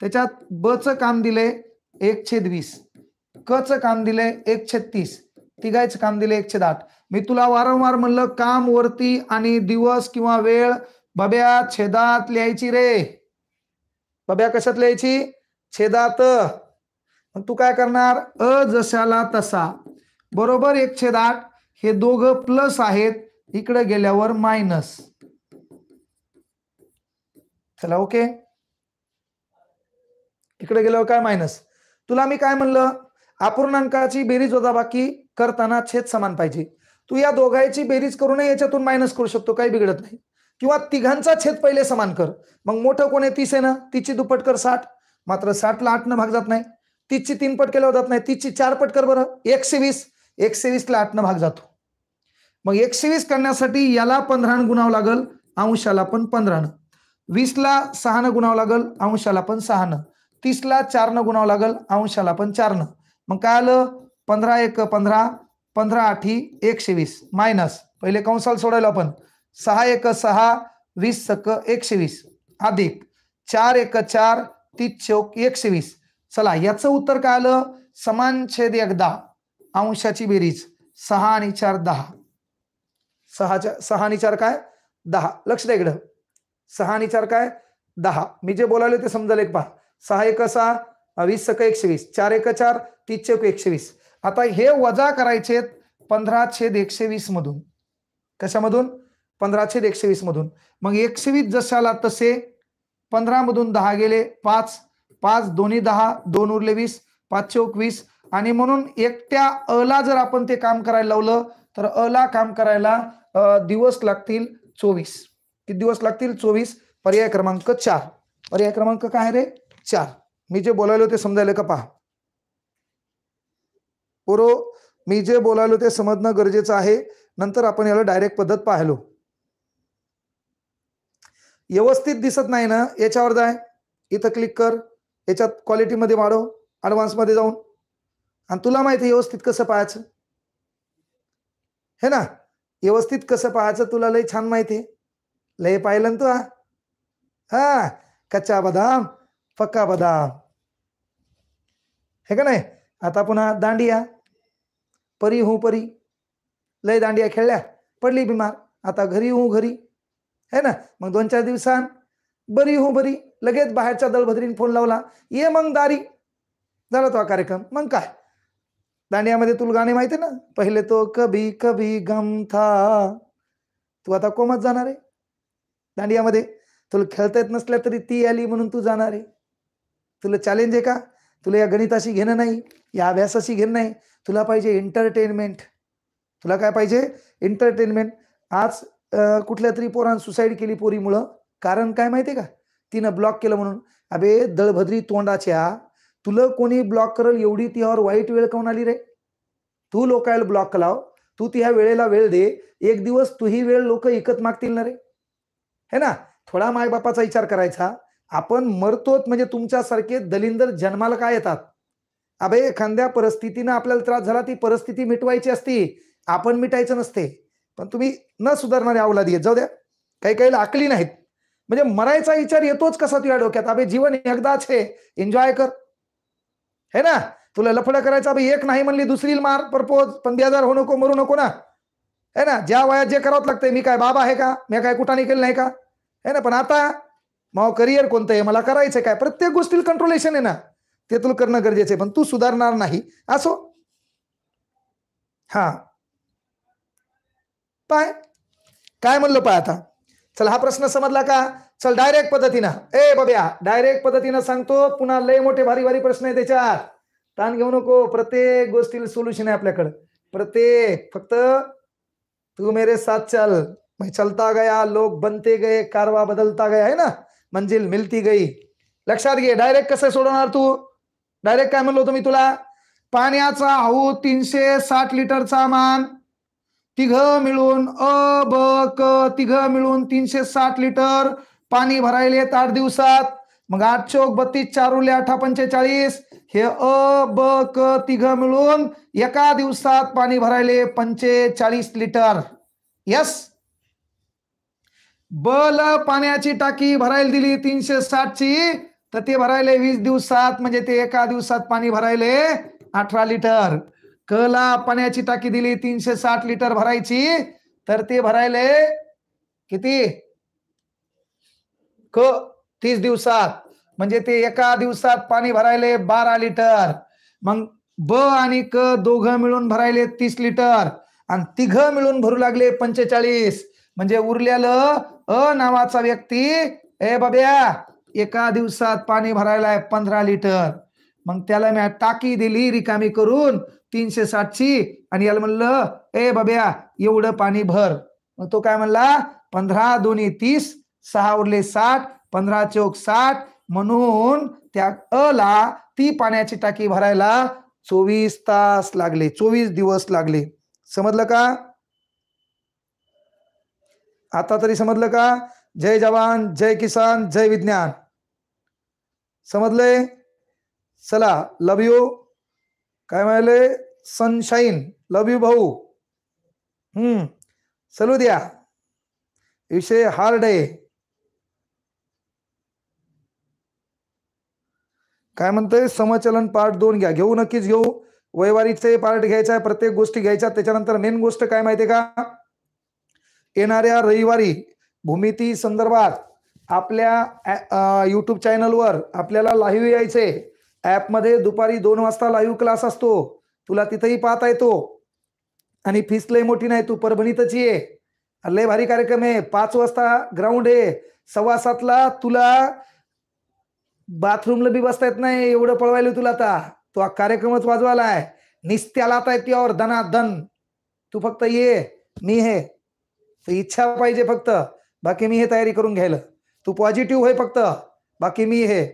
A: त्याच्यात ब च काम दिले एक छेद वीस क च काम दिले एक छेद तीस तिघायचं काम दिले एकशे आठ मी तुला वारंवार म्हणलं काम वरती आणि दिवस किंवा वेळ बब्या छेदात लिहायची रे बब्या कशात लिहायची छेदात मग तू काय करणार अ जशाला तसा बरोबर एक छेद आठ हे दोघ प्लस आहेत इकडे गेल्यावर मायनस चला ओके इकडे गेल्यावर काय मायनस तुला मी काय म्हणलं अपूर्णांकाची बेरीज बाकी करताना छेद समान पाहिजे तू या दोघांची बेरीज करूनही याच्यातून मायनस करू शकतो काही बिघडत नाही किंवा तिघांचा छेद पहिले समान कर मग मोठं कोण आहे तीस आहे ना तिची दुप्पट कर साठ मात्र साठला आठ न भाग जात नाही तिची तीन पट केल्यावर जात नाही तिची चार पट कर बरं एकशे वीस एकशे वीसला आठ न भाग जातो मग एकशे वीस करण्यासाठी याला पंधरानं गुणावं लागल अंशाला पण पंधरानं वीसला सहानं गुणावं लागल अंशाला पण सहानं तीसला चारनं गुणावं लागल अंशाला पण चारनं मग काय आलं पंधरा एक पंधरा पंधरा आठी एकशे वीस मायनस पहिले कंसाल सोडायला आपण सहा एक सहा वीस सक एकशे वीस अधिक चार एक चार तीस चौक एकशे वीस चला याचं उत्तर काय आलं समान छेद एकदा अंशाची बेरीज सहा आणि चार दहा सहाच्या सहा आणि चार काय दहा लक्ष द्या इकडं सहा आणि चार काय दहा मी जे बोलायलो ते समजायला एक पहा सहा एक सहा वीस सक एकशेवीस चार एक चार तीस चौक एकशे वीस आता हे वजा करायचे पंधरा छेद एकशे वीस मधून कशामधून पंधरा छेद एकशे वीस मधून मग एकशे वीस आला तसे पंधरा मधून दहा गेले पाच पाच दोन्ही दहा दोन उरले वीस पाचशे वीस आणि म्हणून एकट्या अला जर आपण ते काम करायला लावलं तर अला काम करायला दिवस लागतील चोवीस किती दिवस लागतील चोवीस पर्याय क्रमांक चार पर्याय क्रमांक काय रे चार मी जे बोलायलो ते समजायला का पहा पुरो मी जे बोलायलो ते समजणं गरजेचं आहे नंतर आपण याला डायरेक्ट पद्धत पाहिलो व्यवस्थित दिसत नाही ना याच्यावर जाय इथं क्लिक कर याच्यात क्वालिटीमध्ये वाढव ॲडव्हान्समध्ये जाऊन आणि तुला माहिती व्यवस्थित कसं पाहायचं हे ना व्यवस्थित कसं पाहायचं तुला लय छान माहिती लय पाहिलं तू हा कच्चा बदाम पक्का बदाम हे का नाही आता पुन्हा दांडिया परी हू परी लय दांडिया खेळल्या पडली बिमार आता घरी हू घरी है ना मग दोन चार दिवसां बरी हू बरी लगेच बाहेरच्या दळभद्रीने फोन लावला ये मग दारी झाला तो हा कार्यक्रम मग काय दांडियामध्ये तुला गाणे माहिती ना पहिले तो कभी कभी गम था तू आता कोमत जाणार आहे दांडियामध्ये तुला खेळता येत नसल्या तरी ती आली म्हणून तू जाणार आहे तुला चॅलेंज आहे का तुला या गणिताशी घेणं नाही या अभ्यासाशी घेणं नाही तुला पाहिजे एंटरटेनमेंट तुला काय पाहिजे एंटरटेनमेंट आज कुठल्या तरी पोरानं सुसाईड केली पोरीमुळं कारण काय माहिती का तिनं ब्लॉक केलं म्हणून अबे दळभद्री तोंडाच्या तुला कोणी ब्लॉक करल एवढी तिच्यावर वाईट वेळ कोण आली रे तू लोकायला ब्लॉक लाव तू ती ह्या वेळेला वेळ दे एक दिवस तू ही वेळ लोक ऐकत मागतील ना रे है ना थोडा मायबापाचा विचार करायचा आपण मरतोच म्हणजे तुमच्यासारखे दलिंदर जन्माला काय येतात अबे एखाद्या परिस्थितीनं आपल्याला त्रास झाला ती परिस्थिती मिटवायची असती आपण मिटायचं नसते पण तुम्ही न सुधारणाऱ्या आवला येत जाऊ द्या काही काही आकली नाहीत म्हणजे मरायचा विचार येतोच कसा तुझ्या डोक्यात अबे जीवन एकदाच हे एन्जॉय कर है ना तुला लफड करायचं एक नाही म्हणली दुसरी मार परपोज पण बेजार होऊ नको मरू नको ना है ना ज्या वयात जे करावं लागतंय मी काय बाबा आहे का मी काय कुठं केलं नाही का है ना पण आता माव करिअर कोणतं आहे मला करायचं काय प्रत्येक गोष्टीला कंट्रोलेशन आहे ना ते तुला करणं गरजेचं आहे पण तू सुधारणार नाही असो हा पाय काय म्हणलं पाय आता चल हा प्रश्न समजला का चल डायरेक्ट पद्धतीनं ए बब्या डायरेक्ट पद्धतीनं सांगतो पुन्हा लय मोठे भारी भारी प्रश्न आहे त्याच्यात ताण घेऊ नको प्रत्येक गोष्टीला सोल्युशन आहे आपल्याकडं प्रत्येक फक्त तू मेरे साथ चल चलता गया लोक बनते गए कारवा बदलता गया है ना मंजिल मिलती गई लक्षात घे डायरेक्ट कसं सोडवणार तू डायरेक्ट काय म्हणलो होतो मी तुला पाण्याचा हाऊ तीनशे साठ लिटरचा मान तिघ मिळून अ ब क तिघ मिळून तीनशे साठ लिटर पाणी भरायले आठ दिवसात मग आठ चौक बत्तीस चार उरले अठरा पंचेचाळीस हे अ ब क तिघ मिळून एका दिवसात पाणी भरायले पंचेचाळीस लिटर यस बल पाण्याची टाकी भरायला दिली तीनशे ची तर ते भरायले वीस दिवसात म्हणजे ते एका दिवसात पाणी भरायले अठरा लिटर क ला पाण्याची टाकी दिली तीनशे साठ लिटर भरायची तर ते भरायले किती क तीस दिवसात म्हणजे ते एका दिवसात पाणी भरायले बारा लिटर मग ब आणि क दोघ मिळून भरायले तीस लिटर आणि तिघ मिळून भरू लागले पंचेचाळीस म्हणजे उरल्याल अ नावाचा व्यक्ती ए बाब्या एका दिवसात पाणी भरायला पंधरा लिटर मग त्याला मी टाकी दिली रिकामी करून तीनशे साठची आणि याला म्हणलं ए बाब्या एवढं पाणी भर मग तो काय म्हणला पंधरा दोन्ही तीस सहा उरले साठ पंधरा चौक साठ म्हणून त्या अ ला ती पाण्याची टाकी भरायला चोवीस तास लागले चोवीस दिवस लागले समजलं का आता तरी समजलं का जय जवान जय किसान जय विज्ञान समजले चला लव यू काय म्हणाले सनशाईन लव यू भाऊ हम्म चलू द्या विषय हार्ड आहे काय म्हणतंय समचलन पार्ट दोन घ्या घेऊ नक्कीच घेऊ वैवारीचे पार्ट घ्यायचा प्रत्येक गोष्टी घ्यायच्या त्याच्यानंतर मेन गोष्ट काय माहितीये का येणाऱ्या रविवारी भूमिती संदर्भात आपल्या युट्यूब चॅनलवर आपल्याला लाईव्ह यायचे ॲपमध्ये दुपारी दोन वाजता लाईव्ह क्लास असतो तुला तिथेही पाहता येतो आणि फीस लय मोठी नाही तू परभणीतच ये लय भारी कार्यक्रम आहे पाच वाजता ग्राउंड आहे सव्वा सातला तुला बाथरूमला बी बसता येत नाही एवढं पळवायला तुला आता तो कार्यक्रमच वाजवायला आहे निस्त्याला आता येते और तू फक्त ये मी हे तर इच्छा पाहिजे फक्त बाकी मी हे तयारी करून घ्यायला तू पॉझिटिव्ह होय फक्त बाकी मी हे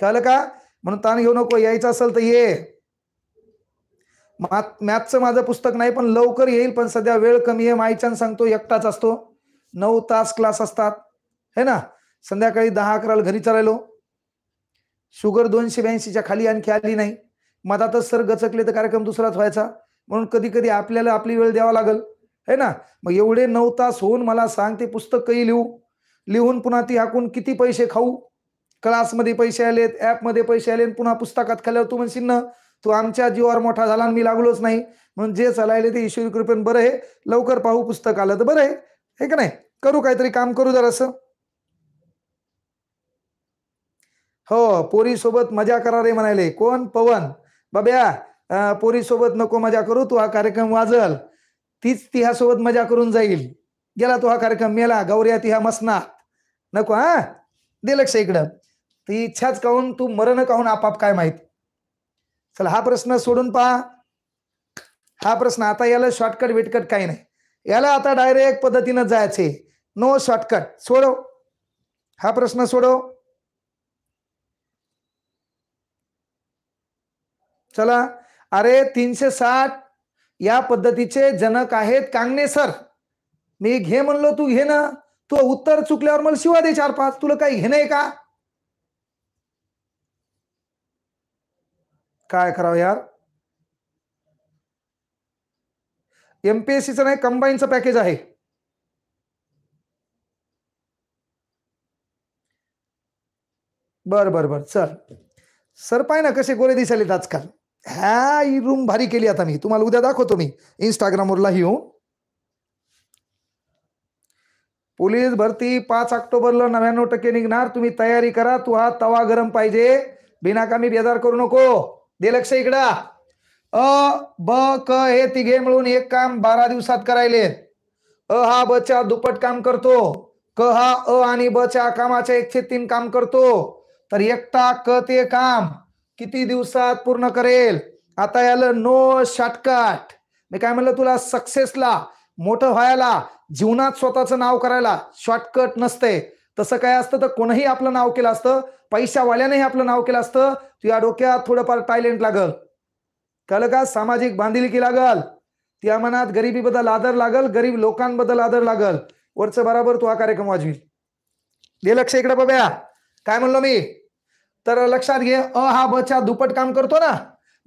A: कळलं का म्हणून ताण घेऊ नको यायचं असेल तर ये मॅथचं माझं पुस्तक नाही पण लवकर येईल पण सध्या वेळ कमी आहे मायच्यान सांगतो एकटाच असतो नऊ तास क्लास असतात हे ना संध्याकाळी दहा अकराला घरी चालायलो शुगर दोनशे ब्याऐंशीच्या खाली आणखी आली नाही मधातच सर गचकले तर कार्यक्रम दुसराच व्हायचा म्हणून कधी कधी आपल्याला आपली वेळ द्यावा लागेल है ना मग एवढे नऊ तास होऊन मला सांग ते पुस्तकही लिहू लिहून पुन्हा ती हाकून किती पैसे खाऊ क्लासमध्ये पैसे आलेत ॲपमध्ये पैसे आले पुन्हा पुस्तकात खाल्यावर तू म्हणशील ना तू आमच्या जीवावर मोठा झाला आणि मी लागलोच नाही म्हणून जे चालायले ते ईश्वरी कृपेन बरं आहे लवकर पाहू पुस्तक आलं तर बरं आहे हे का नाही करू काहीतरी काम करू जर असं हो पोरीसोबत मजा करा रे म्हणाले कोण पवन बाब्या पोरीसोबत नको मजा करू तू हा कार्यक्रम वाजल तीच तिहासोबत मजा करून जाईल गेला तो हा कार्यक्रम मेला गौर्या तिहा मसनात नको हा दे लक्ष इकडं ती इच्छाच काहून तू मरण काहून आपाप काय माहित चला हा प्रश्न सोडून पहा हा प्रश्न आता याला शॉर्टकट विटकट काही नाही याला आता डायरेक्ट पद्धतीनं जायचे नो शॉर्टकट सोडव हा प्रश्न सोडव चला अरे तीनशे साठ या पद्धतीचे जनक आहेत कांगणे सर मी घे म्हणलो तू घे ना तू उत्तर चुकल्यावर मला शिवा दे चार पाच तुला काही घेणं आहे का काय करावं यार एमपीएससीचं नाही कंबाईनचं पॅकेज आहे बर बर बर चल सर पाय ना कसे गोरे दिसायलेत आजकाल ह्या रूम भारी केली आता मी तुम्हाला उद्या दाखवतो मी इंस्टाग्रामवरला ही येऊन पोलीस भरती पाच ऑक्टोबरला नव्याण्णव टक्के निघणार तुम्ही तयारी करा तू हा तवा गरम पाहिजे बिनाकामी बेजार करू नको दे लक्ष इकडा अ ब क हे तिघे मिळून एक काम बारा दिवसात करायले अ हा ब च्या दुप्पट काम करतो क हा अ आणि ब च्या कामाच्या एकशे तीन काम करतो तर एकटा क ते काम किती दिवसात पूर्ण करेल आता याला नो शॉर्टकट मी काय म्हणलं तुला सक्सेसला मोठं व्हायला जीवनात स्वतःचं नाव करायला शॉर्टकट नसते तसं काय असतं तर कोणही आपलं नाव केलं असतं पैशावाल्यानेही आपलं नाव केलं असतं तुझ्या डोक्यात थोडंफार टायलेंट लागल कळलं का सामाजिक बांधिलकी लागल त्या मनात गरिबीबद्दल आदर लागल गरीब लोकांबद्दल आदर लागल वरचं बराबर तू हा कार्यक्रम वाजवी दे लक्ष इकडे बघ्या काय म्हणलो मी तर लक्षात घे अ हा बच्या दुपट काम करतो ना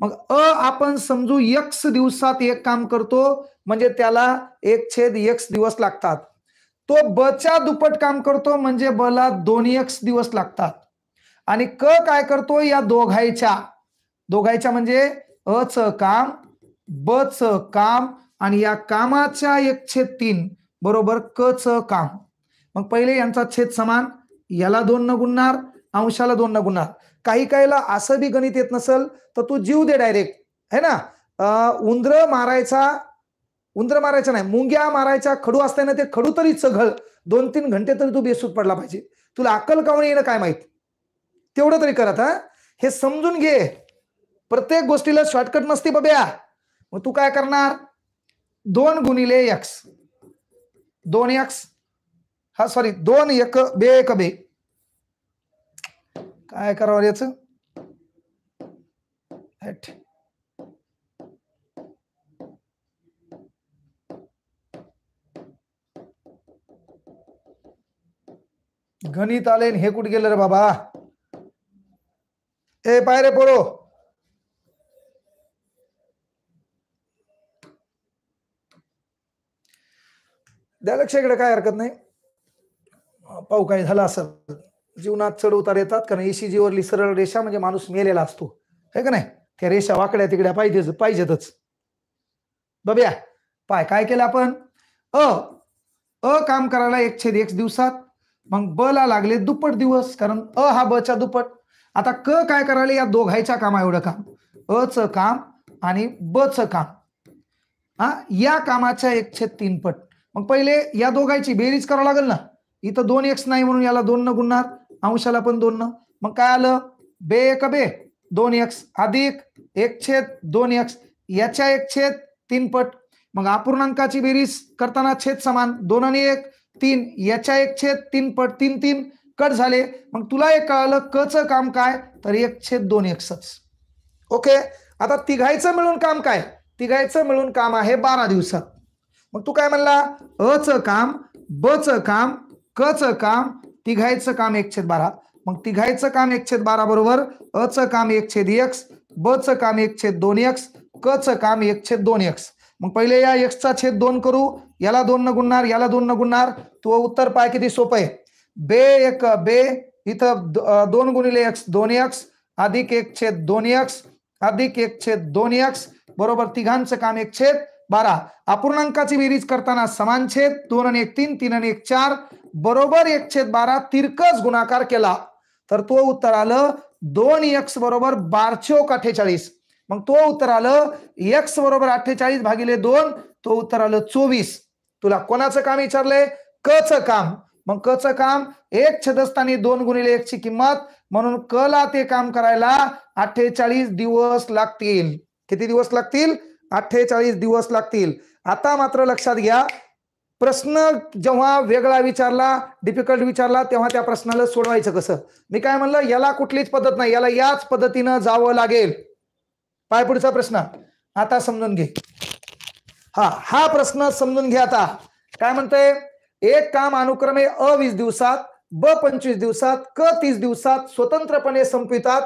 A: मग अ आपण समजू यक्स दिवसात एक काम करतो म्हणजे त्याला एक छेद यक्स दिवस लागतात तो बच्या दुपट काम करतो म्हणजे बला दोन यक्स दिवस लागतात आणि क काय करतो या दोघायच्या दोघायच्या म्हणजे अ च काम ब च काम आणि या कामाच्या एक छेद तीन बरोबर क च काम मग पहिले यांचा छेद समान याला दोन न गुणणार अंशाला दोन ना गुन्हा काही काहीला असं बी गणित येत नसल तर तू जीव दे डायरेक्ट है ना उंदर मारायचा उंद्र मारायचा नाही मुंग्या मारायचा खडू असताना ते खडू तरी चघळ दोन तीन घंटे तरी तू बेसूत पडला पाहिजे तुला अक्कल कावणे येणं काय माहित तेवढं तरी करत हा हे समजून घे प्रत्येक गोष्टीला शॉर्टकट नसते बब्या मग तू काय करणार दोन गुणिले यक्स दोन यक्स हा सॉरी दोन एक बे एक बे काय करावं याच गणित आले हे कुठे गेलं रे बाबा ए पाय रे पोरो द्या लक्ष इकडे काय हरकत नाही पाऊ काय झालं असं जीवनात चढ उतार येतात कारण एशी जीवरली सरळ रेषा म्हणजे माणूस मेलेला असतो हे का नाही त्या रेषा वाकड्या तिकड्या पाहिजे पाहिजेतच बब्या पाय काय केलं आपण अ अ काम करायला एक छेद एक दिवसात मग ब ला लागले दुप्पट दिवस कारण अ हा ब च्या दुप्पट आता क काय करायला या दोघायच्या कामा एवढं काम अ च काम आणि ब च काम हा या कामाच्या एक छेद तीन पट मग पहिले या दोघांची बेरीज करावं लागेल ना इथं दोन एक्स नाही म्हणून याला दोन न गुणणार अंशाला पण दोन न मग काय आलं बे एक बे दोन एक्स अधिक एक छेद दोन एक्स याच्या एक छेद तीन पट मग अपूर्णांकाची बेरीज करताना छेद समान दोन आणि एक तीन याच्या एक छेद तीन पट तीन तीन कट झाले मग तुला एक कळालं कचं काम काय तर एक छेद दोन एक्सच ओके आता तिघायचं मिळून काम काय तिघायचं मिळून काम आहे बारा दिवसात मग तू काय म्हणला अचं काम च काम कच काम तिघायचं काम एक छेद बारा मग तिघायचं काम एक छेद बारा बरोबर च काम छेद एक्स ब च काम एक छेद दोन एक्स क च काम एक छेद दोन एक्स मग पहिले या एक्सचा छेद दोन करू याला दोन न गुणणार याला दोन न गुणणार तो उत्तर पाय किती सोपं आहे बे एक बे इथं दोन गुणिले एक्स दोन एक्स अधिक एक छेद दोन एक्स अधिक एक छेद दोन एक्स बरोबर तिघांचं काम एक छेद बारा अपूर्णांकाची बेरीज करताना समान छेद दोन आणि एक तीन तीन आणि एक चार बरोबर एक एकशे बारा तिरकस गुणाकार केला तर तो उत्तर आलं दोन एक्स बरोबर बारशेक अठ्ठेचाळीस मग तो उत्तर आलं एक्स बरोबर अठ्ठेचाळीस भागिले दोन तो उत्तर आलं चोवीस तुला कोणाचं काम विचारलंय कचं काम मग कचं काम एक छदस्थानी दोन गुणिले एकची किंमत म्हणून क ला ते काम करायला अठ्ठेचाळीस दिवस लागतील किती दिवस लागतील अठ्ठेचाळीस दिवस लागतील आता मात्र लक्षात घ्या प्रश्न जेव्हा वेगळा विचारला डिफिकल्ट विचारला तेव्हा त्या प्रश्नाला सोडवायचं कसं मी काय म्हणलं याला कुठलीच पद्धत नाही याला याच पद्धतीनं जावं लागेल पाय पुढचा प्रश्न आता समजून घे हा हा प्रश्न समजून घ्या आता काय म्हणतोय एक काम अनुक्रमे अ वीस दिवसात ब पंचवीस दिवसात क तीस दिवसात स्वतंत्रपणे संपवितात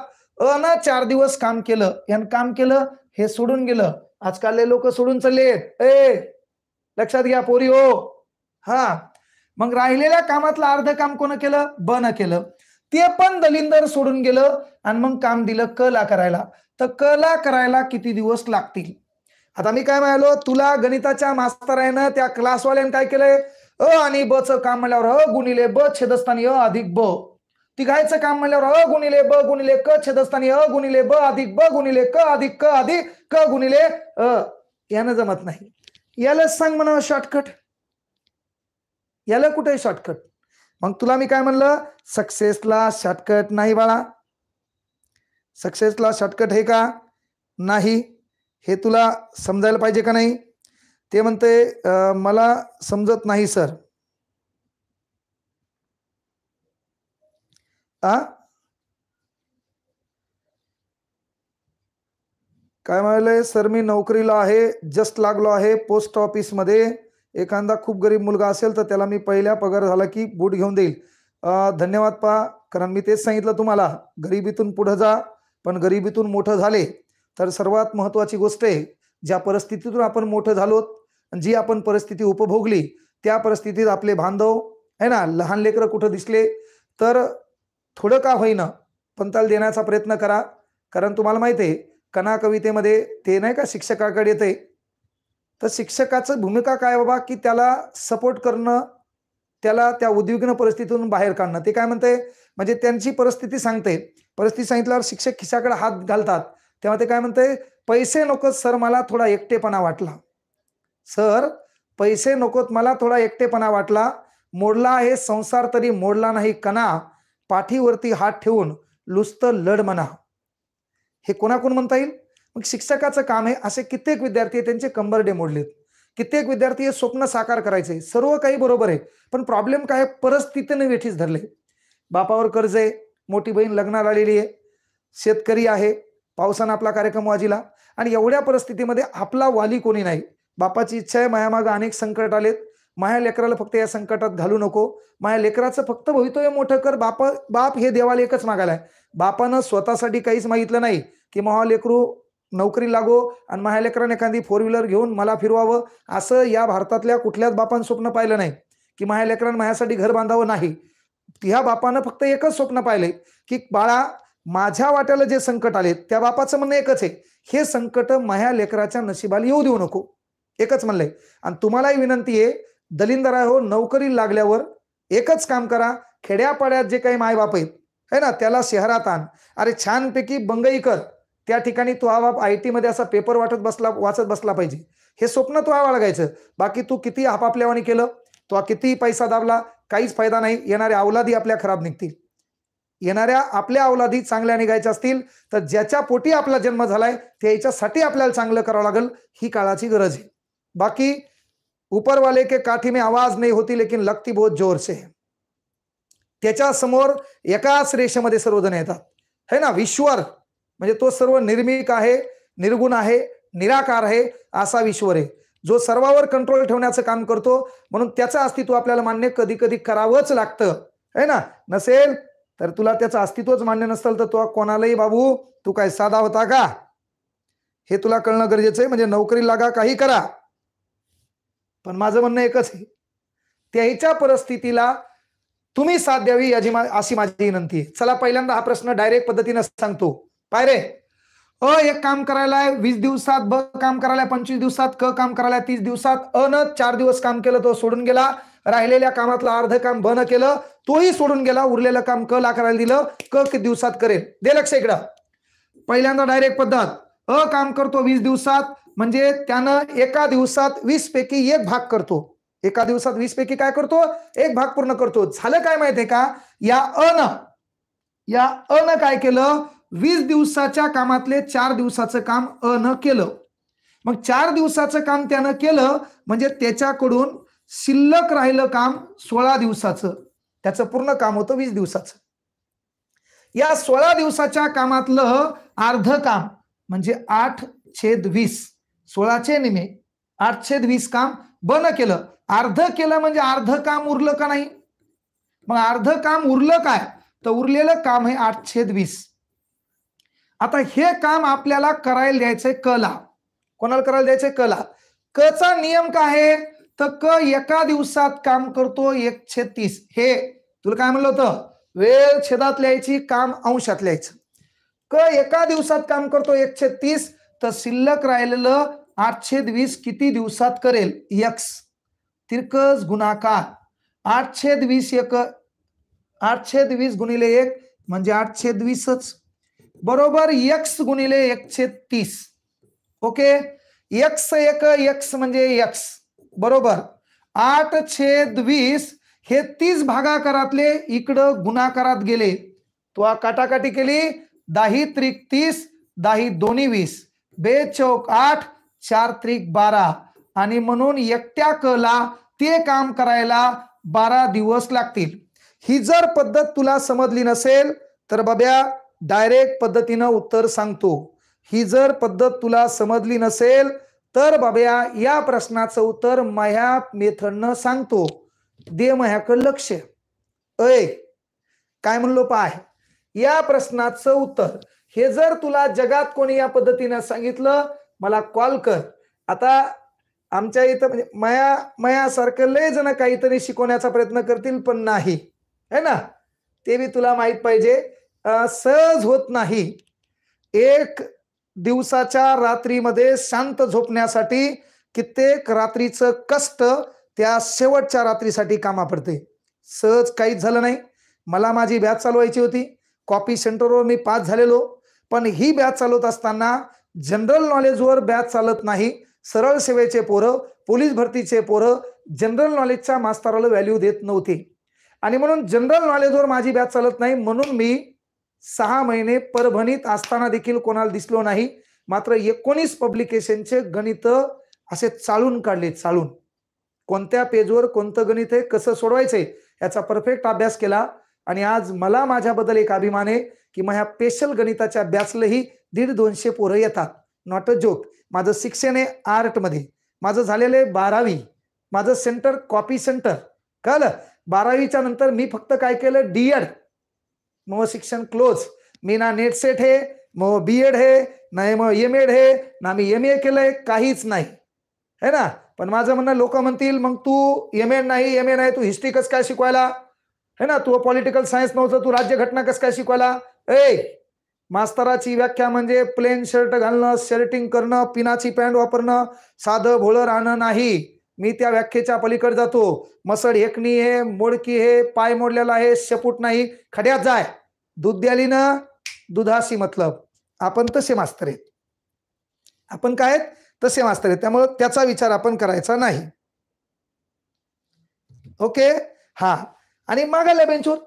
A: अ न चार दिवस काम केलं यानं काम केलं हे सोडून गेलं आजकाल लोक सोडून चालले ए लक्षात घ्या पोरी हो हा मग राहिलेल्या कामातलं अर्ध काम कोण केलं बन केलं ते पण दलिंदर सोडून गेलं आणि मग काम दिलं कला करायला तर कला करायला किती दिवस लागतील आता मी काय म्हणालो तुला गणिताच्या मास्तरानं त्या क्लासवाल्यानं काय केलंय अ आणि ब च काम म्हणल्यावर अ गुणिले ब छेदस्थानी अ अधिक ब तिघायचं काम म्हणल्यावर अ गुणिले ब गुणिले क छेदस्थानी अ गुणिले ब अधिक ब गुणिले क अधिक क अधिक क गुणिले अ यानं जमत नाही याला सांग म्हणा शॉर्टकट याला कुठे शॉर्टकट मग तुला मी काय म्हणलं सक्सेसला शॉर्टकट नाही बाळा सक्सेसला शॉर्टकट हे का नाही हे तुला समजायला पाहिजे का नाही ते म्हणते मला समजत नाही सर आ काय म्हणाले सर मी नोकरीला आहे जस्ट लागलो आहे पोस्ट ऑफिसमध्ये एखादा खूप गरीब मुलगा असेल तर त्याला मी पहिल्या पगार झाला की बूट घेऊन देईल धन्यवाद पा कारण मी तेच सांगितलं तुम्हाला गरिबीतून पुढं जा पण गरिबीतून मोठं झाले तर सर्वात महत्त्वाची गोष्ट आहे ज्या परिस्थितीतून आपण मोठं झालो जी आपण परिस्थिती उपभोगली त्या परिस्थितीत आपले बांधव आहे ना लहान लेकरं कुठं दिसले तर थोडं का होईना पण त्याला देण्याचा प्रयत्न करा कारण तुम्हाला माहिती आहे कना कवितेमध्ये ते नाही का शिक्षकाकडे येते तर शिक्षकाचं भूमिका काय बाबा की त्याला सपोर्ट करणं त्याला त्या उद्विग्न परिस्थितीतून बाहेर काढणं ते काय म्हणते म्हणजे त्यांची परिस्थिती सांगते परिस्थिती सांगितल्यावर शिक्षक खिशाकडे हात घालतात तेव्हा ते काय म्हणते पैसे नकोत सर मला थोडा एकटेपणा वाटला सर पैसे नकोत मला थोडा एकटेपणा वाटला मोडला आहे संसार तरी मोडला नाही कणा पाठीवरती हात ठेवून लुस्त लढ म्हणा हे कोणाकोण म्हणता येईल मग शिक्षकाचं काम आहे असे कित्येक विद्यार्थी त्यांचे कंबरडे मोडलेत कित्येक विद्यार्थी हे स्वप्न साकार करायचे सर्व काही बरोबर आहे पण प्रॉब्लेम काय परिस्थितीने वेठीस धरले बापावर कर्ज आहे मोठी बहीण लग्नाला आलेली आहे शेतकरी आहे पावसानं आपला कार्यक्रम वाजिला आणि एवढ्या परिस्थितीमध्ये आपला वाली कोणी नाही बापाची इच्छा आहे मायामागं अनेक संकट आलेत माया लेकराला फक्त या संकटात घालू नको माया लेकराचं फक्त भवितव्य मोठं कर बाप बाप हे देवाला एकच मागायला बापानं स्वतःसाठी काहीच मागितलं नाही की महा लेकरू नोकरी लागो आणि माया लेकराने एखादी फोर व्हीलर घेऊन मला फिरवावं असं या भारतातल्या कुठल्याच बापानं स्वप्न पाहिलं नाही की माया लेकरानं माझ्यासाठी घर बांधावं नाही ह्या बापानं फक्त एकच स्वप्न पाहिलंय की बाळा माझ्या वाट्याला जे संकट आले त्या बापाचं म्हणणं एकच आहे हे संकट माया लेकराच्या नशिबाला येऊ देऊ नको एकच म्हणलंय आणि तुम्हालाही विनंती आहे दलिंदर हो नोकरी लागल्यावर एकच काम करा खेड्यापाड्यात जे काही बाप आहेत है ना त्याला शहरात आण अरे छानपैकी बंगई कर त्या ठिकाणी तू हा बाप आय टीमध्ये असा पेपर वाटत बसला वाचत बसला पाहिजे हे स्वप्न तो हा बाळगायचं बाकी तू किती आपापल्यावाणी केलं तो किती पैसा दाबला काहीच फायदा नाही येणाऱ्या अवलादी आपल्या खराब निघतील येणाऱ्या आपल्या अवलादी चांगल्या निघायच्या असतील तर ज्याच्या पोटी आपला जन्म झालाय त्याच्यासाठी आपल्याला चांगलं करावं लागेल ही काळाची गरज आहे बाकी ऊपर वाले के काठी में आवाज नाही होती लेकिन लगती बहुत जोरसे त्याच्यासमोर एकाच रेषेमध्ये सर्वजण येतात है ना विश्वर म्हणजे तो सर्व निर्मिक आहे निर्गुण आहे निराकार आहे असा विश्वर आहे जो सर्वावर कंट्रोल ठेवण्याचं काम करतो म्हणून त्याचं अस्तित्व आपल्याला मान्य कधी कधी करावंच लागतं है ना नसेल तर तुला त्याचं अस्तित्वच मान्य नसेल तर तो कोणालाही बाबू तू काय साधा होता का हे तुला कळणं गरजेचं आहे म्हणजे नोकरी लागा काही करा पण माझं म्हणणं एकच आहे त्याच्या परिस्थितीला तुम्ही साथ द्यावी याची अशी माझी विनंती आहे चला पहिल्यांदा हा प्रश्न डायरेक्ट पद्धतीनं सांगतो पाय रे अ एक काम करायला वीस दिवसात ब काम करायला पंचवीस दिवसात क काम करायला तीस दिवसात अ न चार दिवस काम केलं तो सोडून गेला राहिलेल्या कामातलं अर्ध काम ब न केलं तोही सोडून गेला उरलेलं काम क ला करायला दिलं क किती दिवसात करेल दे लक्ष इकडं पहिल्यांदा डायरेक्ट पद्धत अ काम करतो वीस दिवसात म्हणजे त्यानं एका दिवसात वीस पैकी एक भाग करतो एका दिवसात वीस पैकी काय करतो एक भाग पूर्ण करतो झालं काय माहितीये का या अन या अन काय केलं वीस दिवसाच्या कामातले चार दिवसाचं काम अन केलं मग चार दिवसाचं काम त्यानं केलं म्हणजे त्याच्याकडून शिल्लक राहिलं काम सोळा दिवसाचं त्याचं पूर्ण काम होतं वीस दिवसाचं या सोळा दिवसाच्या कामातलं अर्ध काम म्हणजे आठ छेद वीस सोळाचे निमे छेद वीस काम बन केलं अर्ध केलं म्हणजे अर्ध काम उरलं का नाही मग अर्ध काम उरलं काय तर उरलेलं काम हे छेद वीस आता हे काम आपल्याला करायला द्यायचंय कला कोणाला करायला द्यायचंय कला चा नियम काय आहे तर क एका दिवसात काम करतो एकशे तीस हे तुला काय म्हणलं होतं वेळ छेदात लिहायची काम अंशात लिहायचं क एका दिवसात काम करतो एकशे तीस तर शिल्लक राहिलेलं आठ छेद वीस किती दिवसात करेल यक्स तिरकस गुणाकार आठशे वीस एक आठ आठशे वीस गुणिले एक म्हणजे आठशे वीसच बरोबर यक्स गुणिले एकशे तीस ओके यक्स एक यक्स म्हणजे यक्स बरोबर आठ छेद वीस हे तीस भागाकारातले इकडं गुणाकारात गेले तो काटाकाटी केली दाही त्रिक तीस दाही दोन्ही वीस बे चौक आठ चार त्रिक बारा आणि म्हणून एकट्या कला ते काम करायला बारा दिवस लागतील ही जर पद्धत तुला समजली नसेल तर बाब्या डायरेक्ट पद्धतीनं उत्तर सांगतो ही जर पद्धत तुला समजली नसेल तर बाब्या या प्रश्नाचं उत्तर माह्या मेथडनं सांगतो दे माह्याकडे लक्ष अय काय म्हणलो पाय या प्रश्नाचं उत्तर हे जर तुला जगात कोणी या पद्धतीनं सांगितलं मला कॉल कर आता आमच्या इथं म्हणजे मया मयासारखं लय जण काहीतरी शिकवण्याचा प्रयत्न करतील पण नाही है ना ते बी तुला माहीत पाहिजे सहज होत नाही एक दिवसाच्या रात्रीमध्ये शांत झोपण्यासाठी कित्येक रात्रीचं कष्ट त्या शेवटच्या रात्रीसाठी कामा पडते सहज काहीच झालं नाही मला माझी बॅच चालवायची होती कॉपी सेंटरवर मी पास झालेलो पण ही बॅच चालवत असताना जनरल नॉलेजवर बॅच चालत नाही सरळ सेवेचे पोरं पोलीस भरतीचे पोरं जनरल नॉलेजच्या मास्तराला व्हॅल्यू देत नव्हते आणि म्हणून जनरल नॉलेजवर माझी बॅच चालत नाही म्हणून मी सहा महिने परभणीत असताना देखील कोणाला दिसलो नाही मात्र एकोणीस पब्लिकेशनचे गणित असे चालून काढले चालून कोणत्या पेजवर कोणतं गणित आहे कसं सोडवायचंय याचा परफेक्ट अभ्यास केला आणि आज मला माझ्याबद्दल एक अभिमान आहे किंवा ह्या पेशल गणिताच्या अभ्यासलाही दीड दोनशे पोरं येतात नॉट अ जोक माझं शिक्षण आहे आर्टमध्ये माझं झालेलं आहे बारावी माझं सेंटर कॉपी सेंटर कळलं बारावीच्या नंतर मी फक्त काय केलं डी एड मग शिक्षण क्लोज मी ना नेट सेट हे मग बी एड हे नाही मग एम एड हे ना मी एम ए केलंय काहीच नाही है ना पण माझं म्हणणं लोक म्हणतील मग तू एम एड नाही एम ए नाही तू हिस्ट्री कस काय शिकवायला है ना तू पॉलिटिकल सायन्स नव्हतं तू राज्यघटना कसं काय शिकवायला ए मास्तराची व्याख्या म्हणजे प्लेन शर्ट घालणं शर्टिंग करणं पिनाची पॅन्ट वापरणं साधं भोळं राहणं नाही मी त्या व्याख्येच्या पलीकडे जातो मसड हेकणी हे मोडकी हे पाय मोडलेला आहे शपूट नाही खड्यात जाय दूध द्याली ना दुधाशी मतलब आपण तसे मास्तर आहेत आपण काय तसे मास्तर आहेत त्यामुळे त्याचा विचार आपण करायचा नाही ओके हा आणि मागायला बेंचवर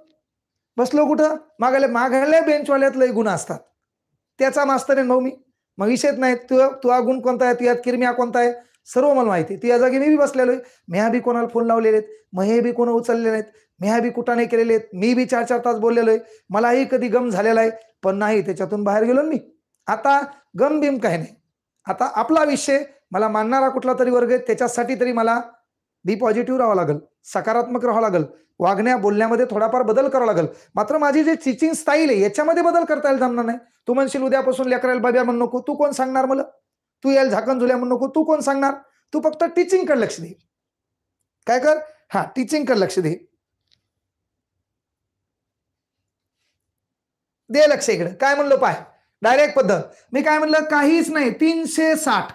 A: बसलो कुठं मागायला मागायला लय गुण असतात त्याचा मास्तर आहे भाऊ मी मग विषयच नाही तू तू हा गुण कोणता आहे तू यात हा कोणता आहे सर्व मला माहिती तू या जागी मी बी बसलेलो आहे म्या बी कोणाला फोन लावलेले आहेत मग हे बी कोण उचललेले आहेत म्या बी कुठाने केलेले आहेत मी बी चार चार तास बोललेलो आहे मलाही कधी गम झालेला आहे पण नाही त्याच्यातून बाहेर गेलो मी आता गम बिम काही नाही आता आपला विषय मला मानणारा कुठला तरी वर्ग आहे त्याच्यासाठी तरी मला बी पॉझिटिव्ह राहावं लागेल सकारात्मक राहावं लागेल वागण्या बोलण्यामध्ये थोडाफार बदल करावा लागेल मात्र माझी जे टीचिंग स्टाईल आहे याच्यामध्ये बदल करता येईल जमणार नाही तू म्हणशील उद्यापासून लेकरायला बाब्या म्हणून नको तू कोण सांगणार मला तू यायला झाकण झुल्या म्हणून नको तू कोण सांगणार तू फक्त टीचिंग टीचिंगकडे लक्ष दे काय कर हा टीचिंगकडे लक्ष दे दे लक्ष इकडे काय म्हणलो पाय डायरेक्ट पद्धत मी काय म्हणलं काहीच नाही तीनशे साठ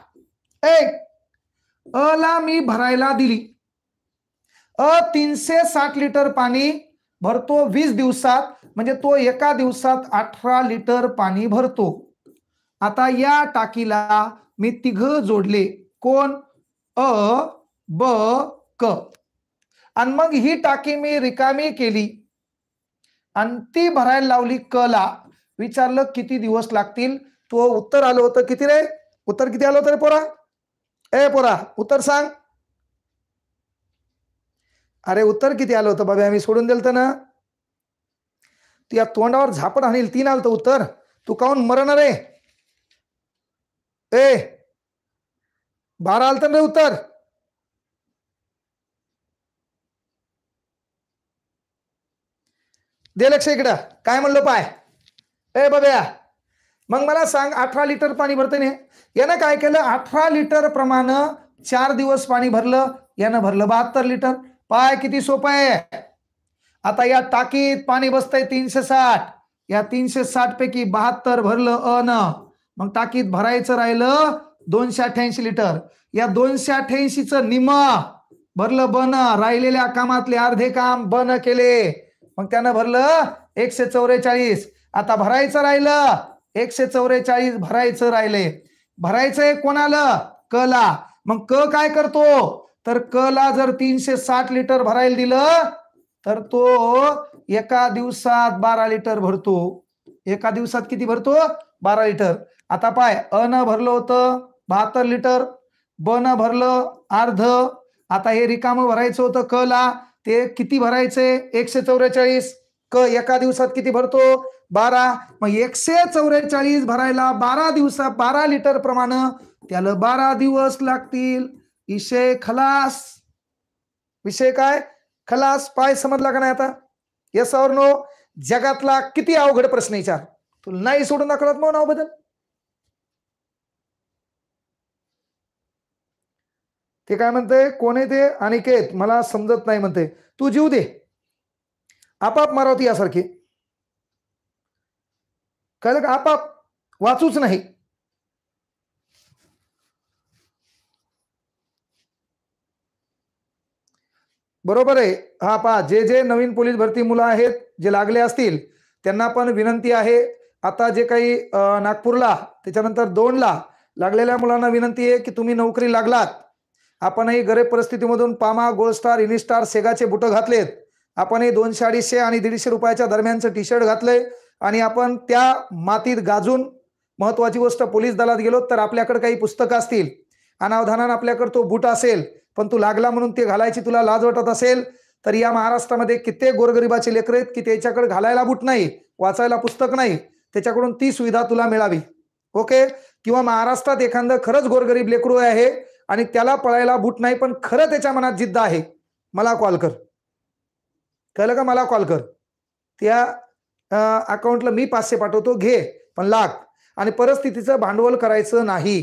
A: एक अला मी भरायला दिली अ तीनशे साठ लिटर पाणी भरतो वीस दिवसात म्हणजे तो एका दिवसात अठरा लिटर पाणी भरतो आता या टाकीला मी तिघ जोडले कोण अ ब क आणि मग ही टाकी मी रिकामी केली आणि ती भरायला लावली क ला विचारलं किती दिवस लागतील तो उत्तर आलं होतं किती रे उत्तर किती आलं होतं रे पोरा ए पोरा उत्तर सांग अरे उत्तर किती आलं होतं बाबा आम्ही सोडून दिलं ना तू या तोंडावर झापड आणील तीन आलं उत्तर तू काऊन मरणार आहे ए बारा आलं रे उत्तर दे लक्ष इकडं काय म्हणलो पाय ए बब्या मग मला सांग अठरा लिटर पाणी भरते ने यानं काय केलं अठरा लिटर प्रमाण चार दिवस पाणी भरलं यानं भरलं बहात्तर लिटर पाय किती सोपं आहे आता या टाकीत पाणी बसतंय तीनशे साठ या तीनशे साठ पैकी बहात्तर भरलं अन मग टाकीत भरायचं राहिलं दोनशे अठ्ठ्याऐंशी लिटर या दोनशे च निम भरलं बन राहिलेल्या कामातले अर्धे काम बन केले मग त्यानं भरलं एकशे चौवेचाळीस आता भरायचं राहिलं एकशे चौवेचाळीस भरायचं राहिले भरायचंय कोणाला कला मग क काय करतो तर क ला जर तीनशे साठ लिटर भरायला दिलं तर तो एका दिवसात बारा लिटर भरतो एका दिवसात किती भरतो बारा लिटर आता पाय अ न भरलं होतं बहात्तर लिटर ब न भरलं अर्ध आता हे रिकामं भरायचं होतं क ला ते किती भरायचे एकशे चौवेचाळीस क एका दिवसात किती भरतो बारा मग एकशे चौवेचाळीस भरायला बारा दिवसात बारा लिटर प्रमाण त्याला बारा दिवस लागतील विषय खलास विषय काय खलास पाय समजला का नाही आता येस और नो जगातला किती अवघड प्रश्न विचार तू नाही सोडून दाखवत मग नाव बदल ते काय म्हणते कोणी ते अनिकेत मला समजत नाही म्हणते तू जीव दे आपाप मारावती यासारखी कळलं का आपाप वाचूच नाही बरोबर आहे हा पहा जे जे नवीन पोलीस भरती मुलं आहेत जे लागले असतील त्यांना पण विनंती आहे आता जे काही नागपूरला त्याच्यानंतर दोनला लागलेल्या मुलांना विनंती आहे की तुम्ही नोकरी लागलात आपणही गरीब परिस्थितीमधून पामा गोल्ड स्टार इनिस्टार सेगाचे बुटं घातलेत आपणही दोनशे अडीचशे आणि दीडशे रुपयाच्या दरम्यानचं टी शर्ट घातलंय आणि आपण त्या मातीत गाजून महत्वाची गोष्ट पोलीस दलात गेलो तर आपल्याकडे काही पुस्तकं असतील अनावधानानं आपल्याकडे तो बूट असेल पण तू लागला म्हणून ते घालायची तुला लाज वाटत असेल तर या महाराष्ट्रामध्ये कित्येक गोरगरीबाचे लेकर आहेत की त्याच्याकडे घालायला बूट नाही वाचायला पुस्तक नाही त्याच्याकडून ती सुविधा तुला मिळावी ओके किंवा महाराष्ट्रात एखादं खरंच गोरगरीब लेकरू आहे आणि त्याला पळायला बूट नाही पण खरं त्याच्या मनात जिद्द आहे मला कॉल कर कळलं का मला कॉल कर त्या अकाउंटला मी पाचशे पाठवतो घे पण लाख आणि परिस्थितीचं भांडवल करायचं नाही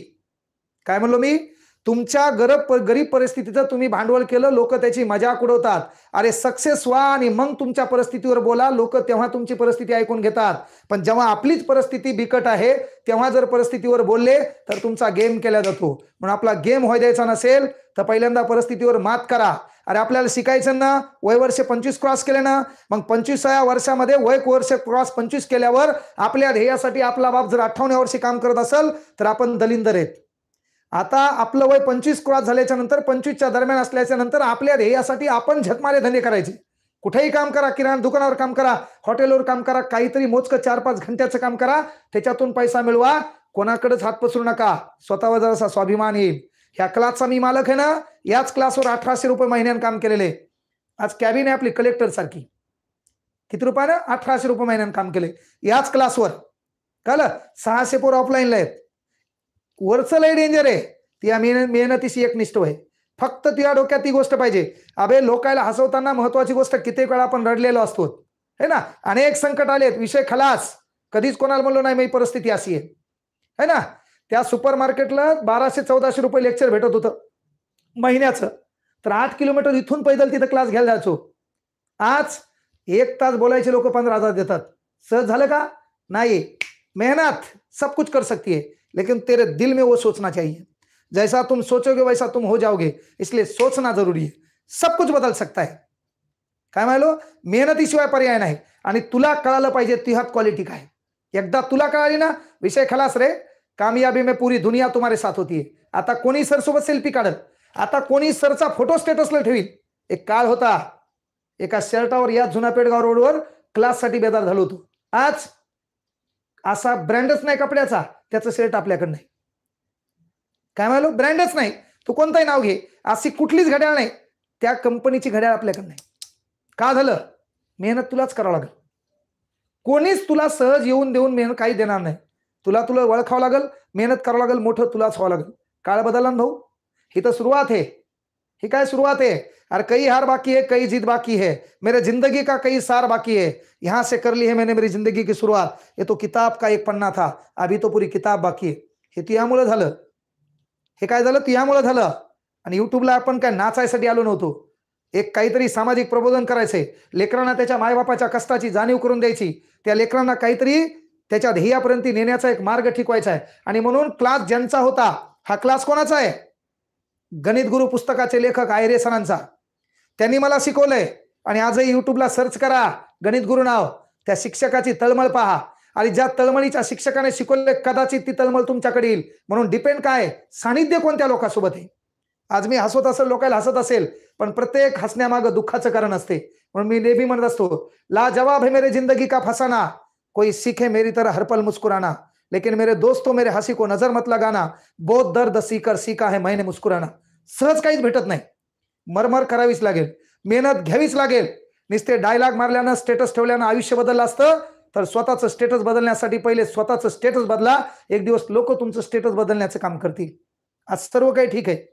A: काय म्हणलो मी तुमच्या गरब गरीब परिस्थितीचं तुम्ही भांडवल केलं लोक त्याची मजाक उडवतात अरे सक्सेस व्हा आणि मग तुमच्या परिस्थितीवर बोला लोक तेव्हा तुमची परिस्थिती ऐकून घेतात पण जेव्हा आपलीच परिस्थिती बिकट आहे तेव्हा जर परिस्थितीवर बोलले तर तुमचा गेम केला जातो म्हणून आपला गेम होय द्यायचा नसेल तर पहिल्यांदा परिस्थितीवर मात करा अरे आपल्याला शिकायचं ना वय वर्ष पंचवीस क्रॉस केले ना मग पंचवीसाव्या वर्षामध्ये वय वर्ष क्रॉस पंचवीस केल्यावर आपल्या ध्येयासाठी आपला बाप जर अठ्ठावन्न वर्षी काम करत असेल तर आपण दलिंदर आहेत आता आपलं वय पंचवीस क्रॉस झाल्याच्या नंतर पंचवीसच्या दरम्यान असल्याच्या नंतर आपल्या ध्येयासाठी आपण झटमारे धंदे करायचे कुठेही काम करा किराणा दुकानावर काम करा हॉटेलवर काम करा काहीतरी मोजकं चार पाच घंट्याचं काम करा त्याच्यातून पैसा मिळवा कोणाकडेच हात पसरू नका स्वतःवर जरासा स्वाभिमान येईल ह्या क्लासचा मी मालक आहे ना याच क्लासवर अठराशे रुपये महिन्यानं काम केलेले आज कॅबिन आहे आपली कलेक्टर सारखी किती रुपयानं अठराशे रुपये महिन्यानं काम केले याच क्लासवर कळलं सहाशे पोर ऑफलाईनला आहेत वरचं लय डेंजर आहे ती मेहनत मेहनतीशी एकनिष्ठ आहे फक्त तुझ्या डोक्यात ती गोष्ट पाहिजे अबे लोकायला हसवताना महत्वाची गोष्ट किती वेळा आपण रडलेलो असतो है ना अनेक संकट आलेत विषय खलास कधीच कोणाला म्हणलो नाही मी परिस्थिती अशी आहे है ना त्या सुपर मार्केटला बाराशे चौदाशे रुपये लेक्चर भेटत होतं महिन्याचं तर आठ किलोमीटर इथून पैदल तिथं क्लास घ्यायला जायचो आज एक तास बोलायचे लोक पंधरा हजार देतात सहज झालं का नाही मेहनत सब कुछ कर सकती है लेकिन तेरे दिल में वो सोचना चाहिए जैसा तुम सोचोगे वैसा तुम हो जाओगे इसलिए सोचना जरूरी है सब कुछ बदल सकता है काय म्हणालो मेहनतीशिवाय पर्याय नाही आणि तुला कळालं पाहिजे ती हात क्वालिटी काय एकदा तुला कळाली ना विषय खलास रे कामयाबी में पुरी दुनिया तुम्हारे साथ होती है आता कोणी सरसोबत सेल्फी काढल आता कोणी सरचा फोटो स्टेटसला ठेवील एक काळ होता एका शर्टावर या जुना पेडगाव रोडवर क्लाससाठी बेदार झालो होतो आज असा ब्रँडच नाही कपड्याचा त्याचं सेट आपल्याकडे नाही काय म्हणालो ब्रँडच नाही तू कोणताही नाव घे अशी कुठलीच घड्याळ नाही त्या कंपनीची घड्याळ आपल्याकडे नाही का झालं मेहनत तुलाच करावं लागेल कोणीच तुला सहज येऊन देऊन मेहनत काही देणार नाही तुला तुला वळखावं लागेल मेहनत करावं लागेल मोठं तुलाच व्हावं लागेल काळ बदलला भाऊ ही तर सुरुवात आहे ही काय सुरुवात आहे अरे कई हार बाकी है कई जीत बाकी है मेरे जिंदगी का कई सार बाकी है यहां से कर ली है मैंने मेरी जिंदगी की सुरुवात ये तो किताब का एक पन्ना था अभी तो पूरी किताब बाकी आहे हे तियामुळं झालं हे काय झालं तियामुळं झालं आणि युट्यूबला आपण काय नाचायसाठी आलो नव्हतो एक काहीतरी सामाजिक प्रबोधन करायचे लेकरांना त्याच्या मायबापाच्या कष्टाची जाणीव करून द्यायची त्या लेकरांना काहीतरी त्याच्या ध्येयापर्यंत नेण्याचा एक मार्ग ठिकवायचा आहे आणि म्हणून क्लास ज्यांचा होता हा क्लास कोणाचा आहे गणित गुरु पुस्तकाचे लेखक आयरे सरांचा त्यांनी मला शिकवलंय आणि आजही युट्यूबला सर्च करा गणित गुरु नाव त्या शिक्षकाची तळमळ पहा आणि ज्या तळमळीच्या शिक्षकाने शिकवले कदाचित ती तळमळ तुमच्याकडे येईल म्हणून डिपेंड काय सानिध्य कोणत्या लोकांसोबत आहे आज मी हसवत असेल लोकांना हसत असेल पण प्रत्येक हसण्यामागं दुःखाचं कारण असते म्हणून मी नेहमी म्हणत असतो ला जवाब हे मेरे जिंदगी का फसाना कोई सीखे मेरी तर हरपल मुस्कुराना लेकिन मेरे दोस्तों मेरे हंसी को नजर मत लगाना बहुत दर्द सीकर सीखा है मैंने मुस्कुराना सहज काहीच भेटत नाही मरमर करावीच लागेल मेहनत घ्यावीच लागेल नुसते डायलॉग मारल्यानं स्टेटस ठेवल्यानं आयुष्य बदललं असतं तर स्वतःचं स्टेटस बदलण्यासाठी पहिले स्वतःचं स्टेटस बदला एक दिवस लोक तुमचं स्टेटस बदलण्याचं काम करतील आज सर्व काही ठीक आहे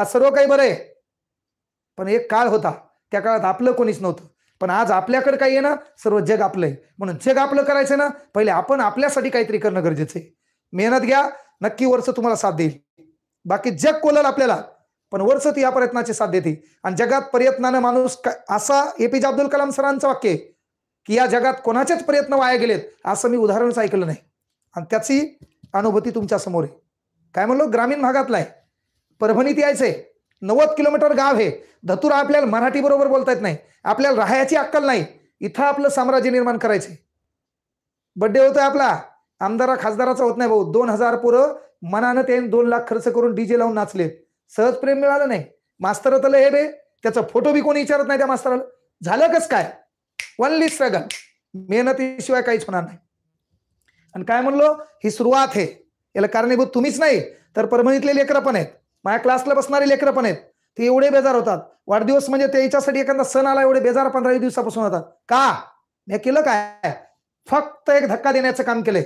A: आज सर्व काही बरं आहे पण एक काळ होता त्या काळात आपलं कोणीच नव्हतं पण आज आपल्याकडे काही आहे ना सर्व जग आपलं आहे म्हणून जग आपलं करायचं ना पहिले आपण आपल्यासाठी काहीतरी करणं गरजेचं आहे मेहनत घ्या नक्की वर्ष तुम्हाला साथ देईल बाकी जग कोलल आपल्याला पण वर्ष ती या प्रयत्नाची साथ देते आणि जगात प्रयत्नानं माणूस असा एपीजे अब्दुल कलाम सरांचं वाक्य आहे की या जगात कोणाचेच प्रयत्न वाया गेलेत असं मी उदाहरणच ऐकलं नाही आणि त्याची अनुभूती तुमच्या समोर आहे काय म्हणलो ग्रामीण भागातला आहे परभणीत यायचं नव्वद किलोमीटर गाव हे धतुरा आपल्याला मराठी बरोबर बोलता येत नाही आपल्याला राहायची अक्कल नाही इथं आपलं साम्राज्य निर्माण करायचे बड्डे होतोय आपला आमदारा खासदाराचा होत नाही भाऊ दोन हजार पोरं मनानं ते दोन लाख खर्च करून डीजे लावून नाचले सहज प्रेम मिळालं नाही मास्तर तलं हे बे त्याचा फोटो बी कोणी विचारत नाही त्या मास्तराला झालं कस काय वनली स्ट्रगल मेहनतीशिवाय काहीच होणार नाही आणि काय म्हणलो ही सुरुवात आहे याला कारणीभूत तुम्हीच नाही तर परभणीतले लेकरं पण आहेत माझ्या क्लासला बसणारे लेकरं पण आहेत ते एवढे बेजार होतात वाढदिवस म्हणजे त्याच्यासाठी एखादा सण आला एवढे बेजार पंधरा दिवसापासून होतात का मी केलं काय फक्त एक धक्का देण्याचं काम केलंय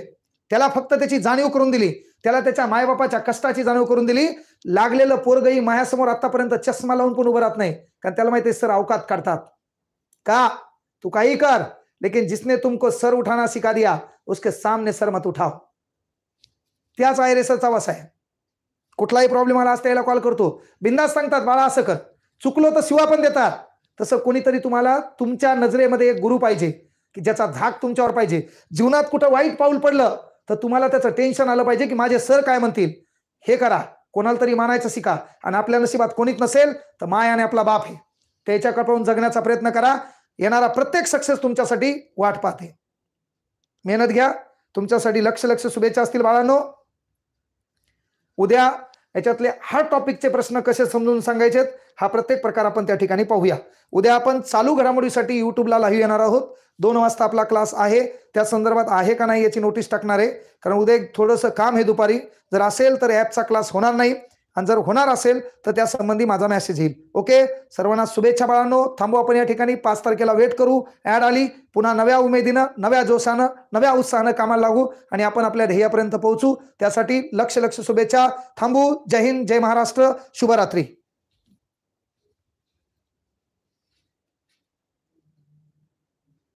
A: त्याला फक्त त्याची जाणीव करून दिली त्याला त्याच्या मायबापाच्या कष्टाची जाणीव करून दिली लागलेलं पोरगई मायासमोर आतापर्यंत चष्मा लावून पण उभं राहत नाही कारण त्याला माहिती सर अवकात काढतात का तू काही कर लेकिन जिसने तुमको सर उठाना सिखा दिया उसके सामने सर मत उठाओ त्याच आयरेसचा वास आहे कुठलाही प्रॉब्लेम आला असता याला कॉल करतो बिंदास सांगतात बाळा असं कर चुकलो तर शिवा पण देतात तसं कोणीतरी तुम्हाला तुमच्या नजरेमध्ये एक गुरु पाहिजे की ज्याचा धाक तुमच्यावर पाहिजे जीवनात कुठं वाईट पाऊल पडलं तर तुम्हाला त्याचं टेन्शन आलं पाहिजे की माझे सर काय म्हणतील हे करा कोणाला तरी मानायचं शिका आणि आपल्या नशिबात कोणीच नसेल तर माय आणि आपला बाप हे त्याच्या जगण्याचा प्रयत्न करा येणारा प्रत्येक सक्सेस तुमच्यासाठी वाट पाहते मेहनत घ्या तुमच्यासाठी लक्ष लक्ष शुभेच्छा असतील बाळांनो उद्या याच्यातले हा टॉपिकचे प्रश्न कसे समजून सांगायचेत हा प्रत्येक प्रकार आपण त्या ठिकाणी पाहूया उद्या आपण चालू घडामोडीसाठी युट्यूबला लाईव्ह येणार आहोत दोन वाजता आपला क्लास आहे त्या संदर्भात आहे का नाही याची नोटीस टाकणार आहे कारण उद्या एक थोडंसं काम हे दुपारी जर असेल तर ॲपचा क्लास होणार नाही आणि जर होणार असेल तर त्या संबंधी माझा मेसेज येईल ओके सर्वांना शुभेच्छा बाळांनो थांबू आपण या ठिकाणी पाच तारखेला वेट करू ॲड आली पुन्हा नव्या उमेदीनं नव्या जोशानं नव्या उत्साहानं कामाला लागू आणि आपण आपल्या ध्येयापर्यंत पोहोचू त्यासाठी लक्ष लक्ष शुभेच्छा थांबू जय हिंद जय महाराष्ट्र शुभरात्री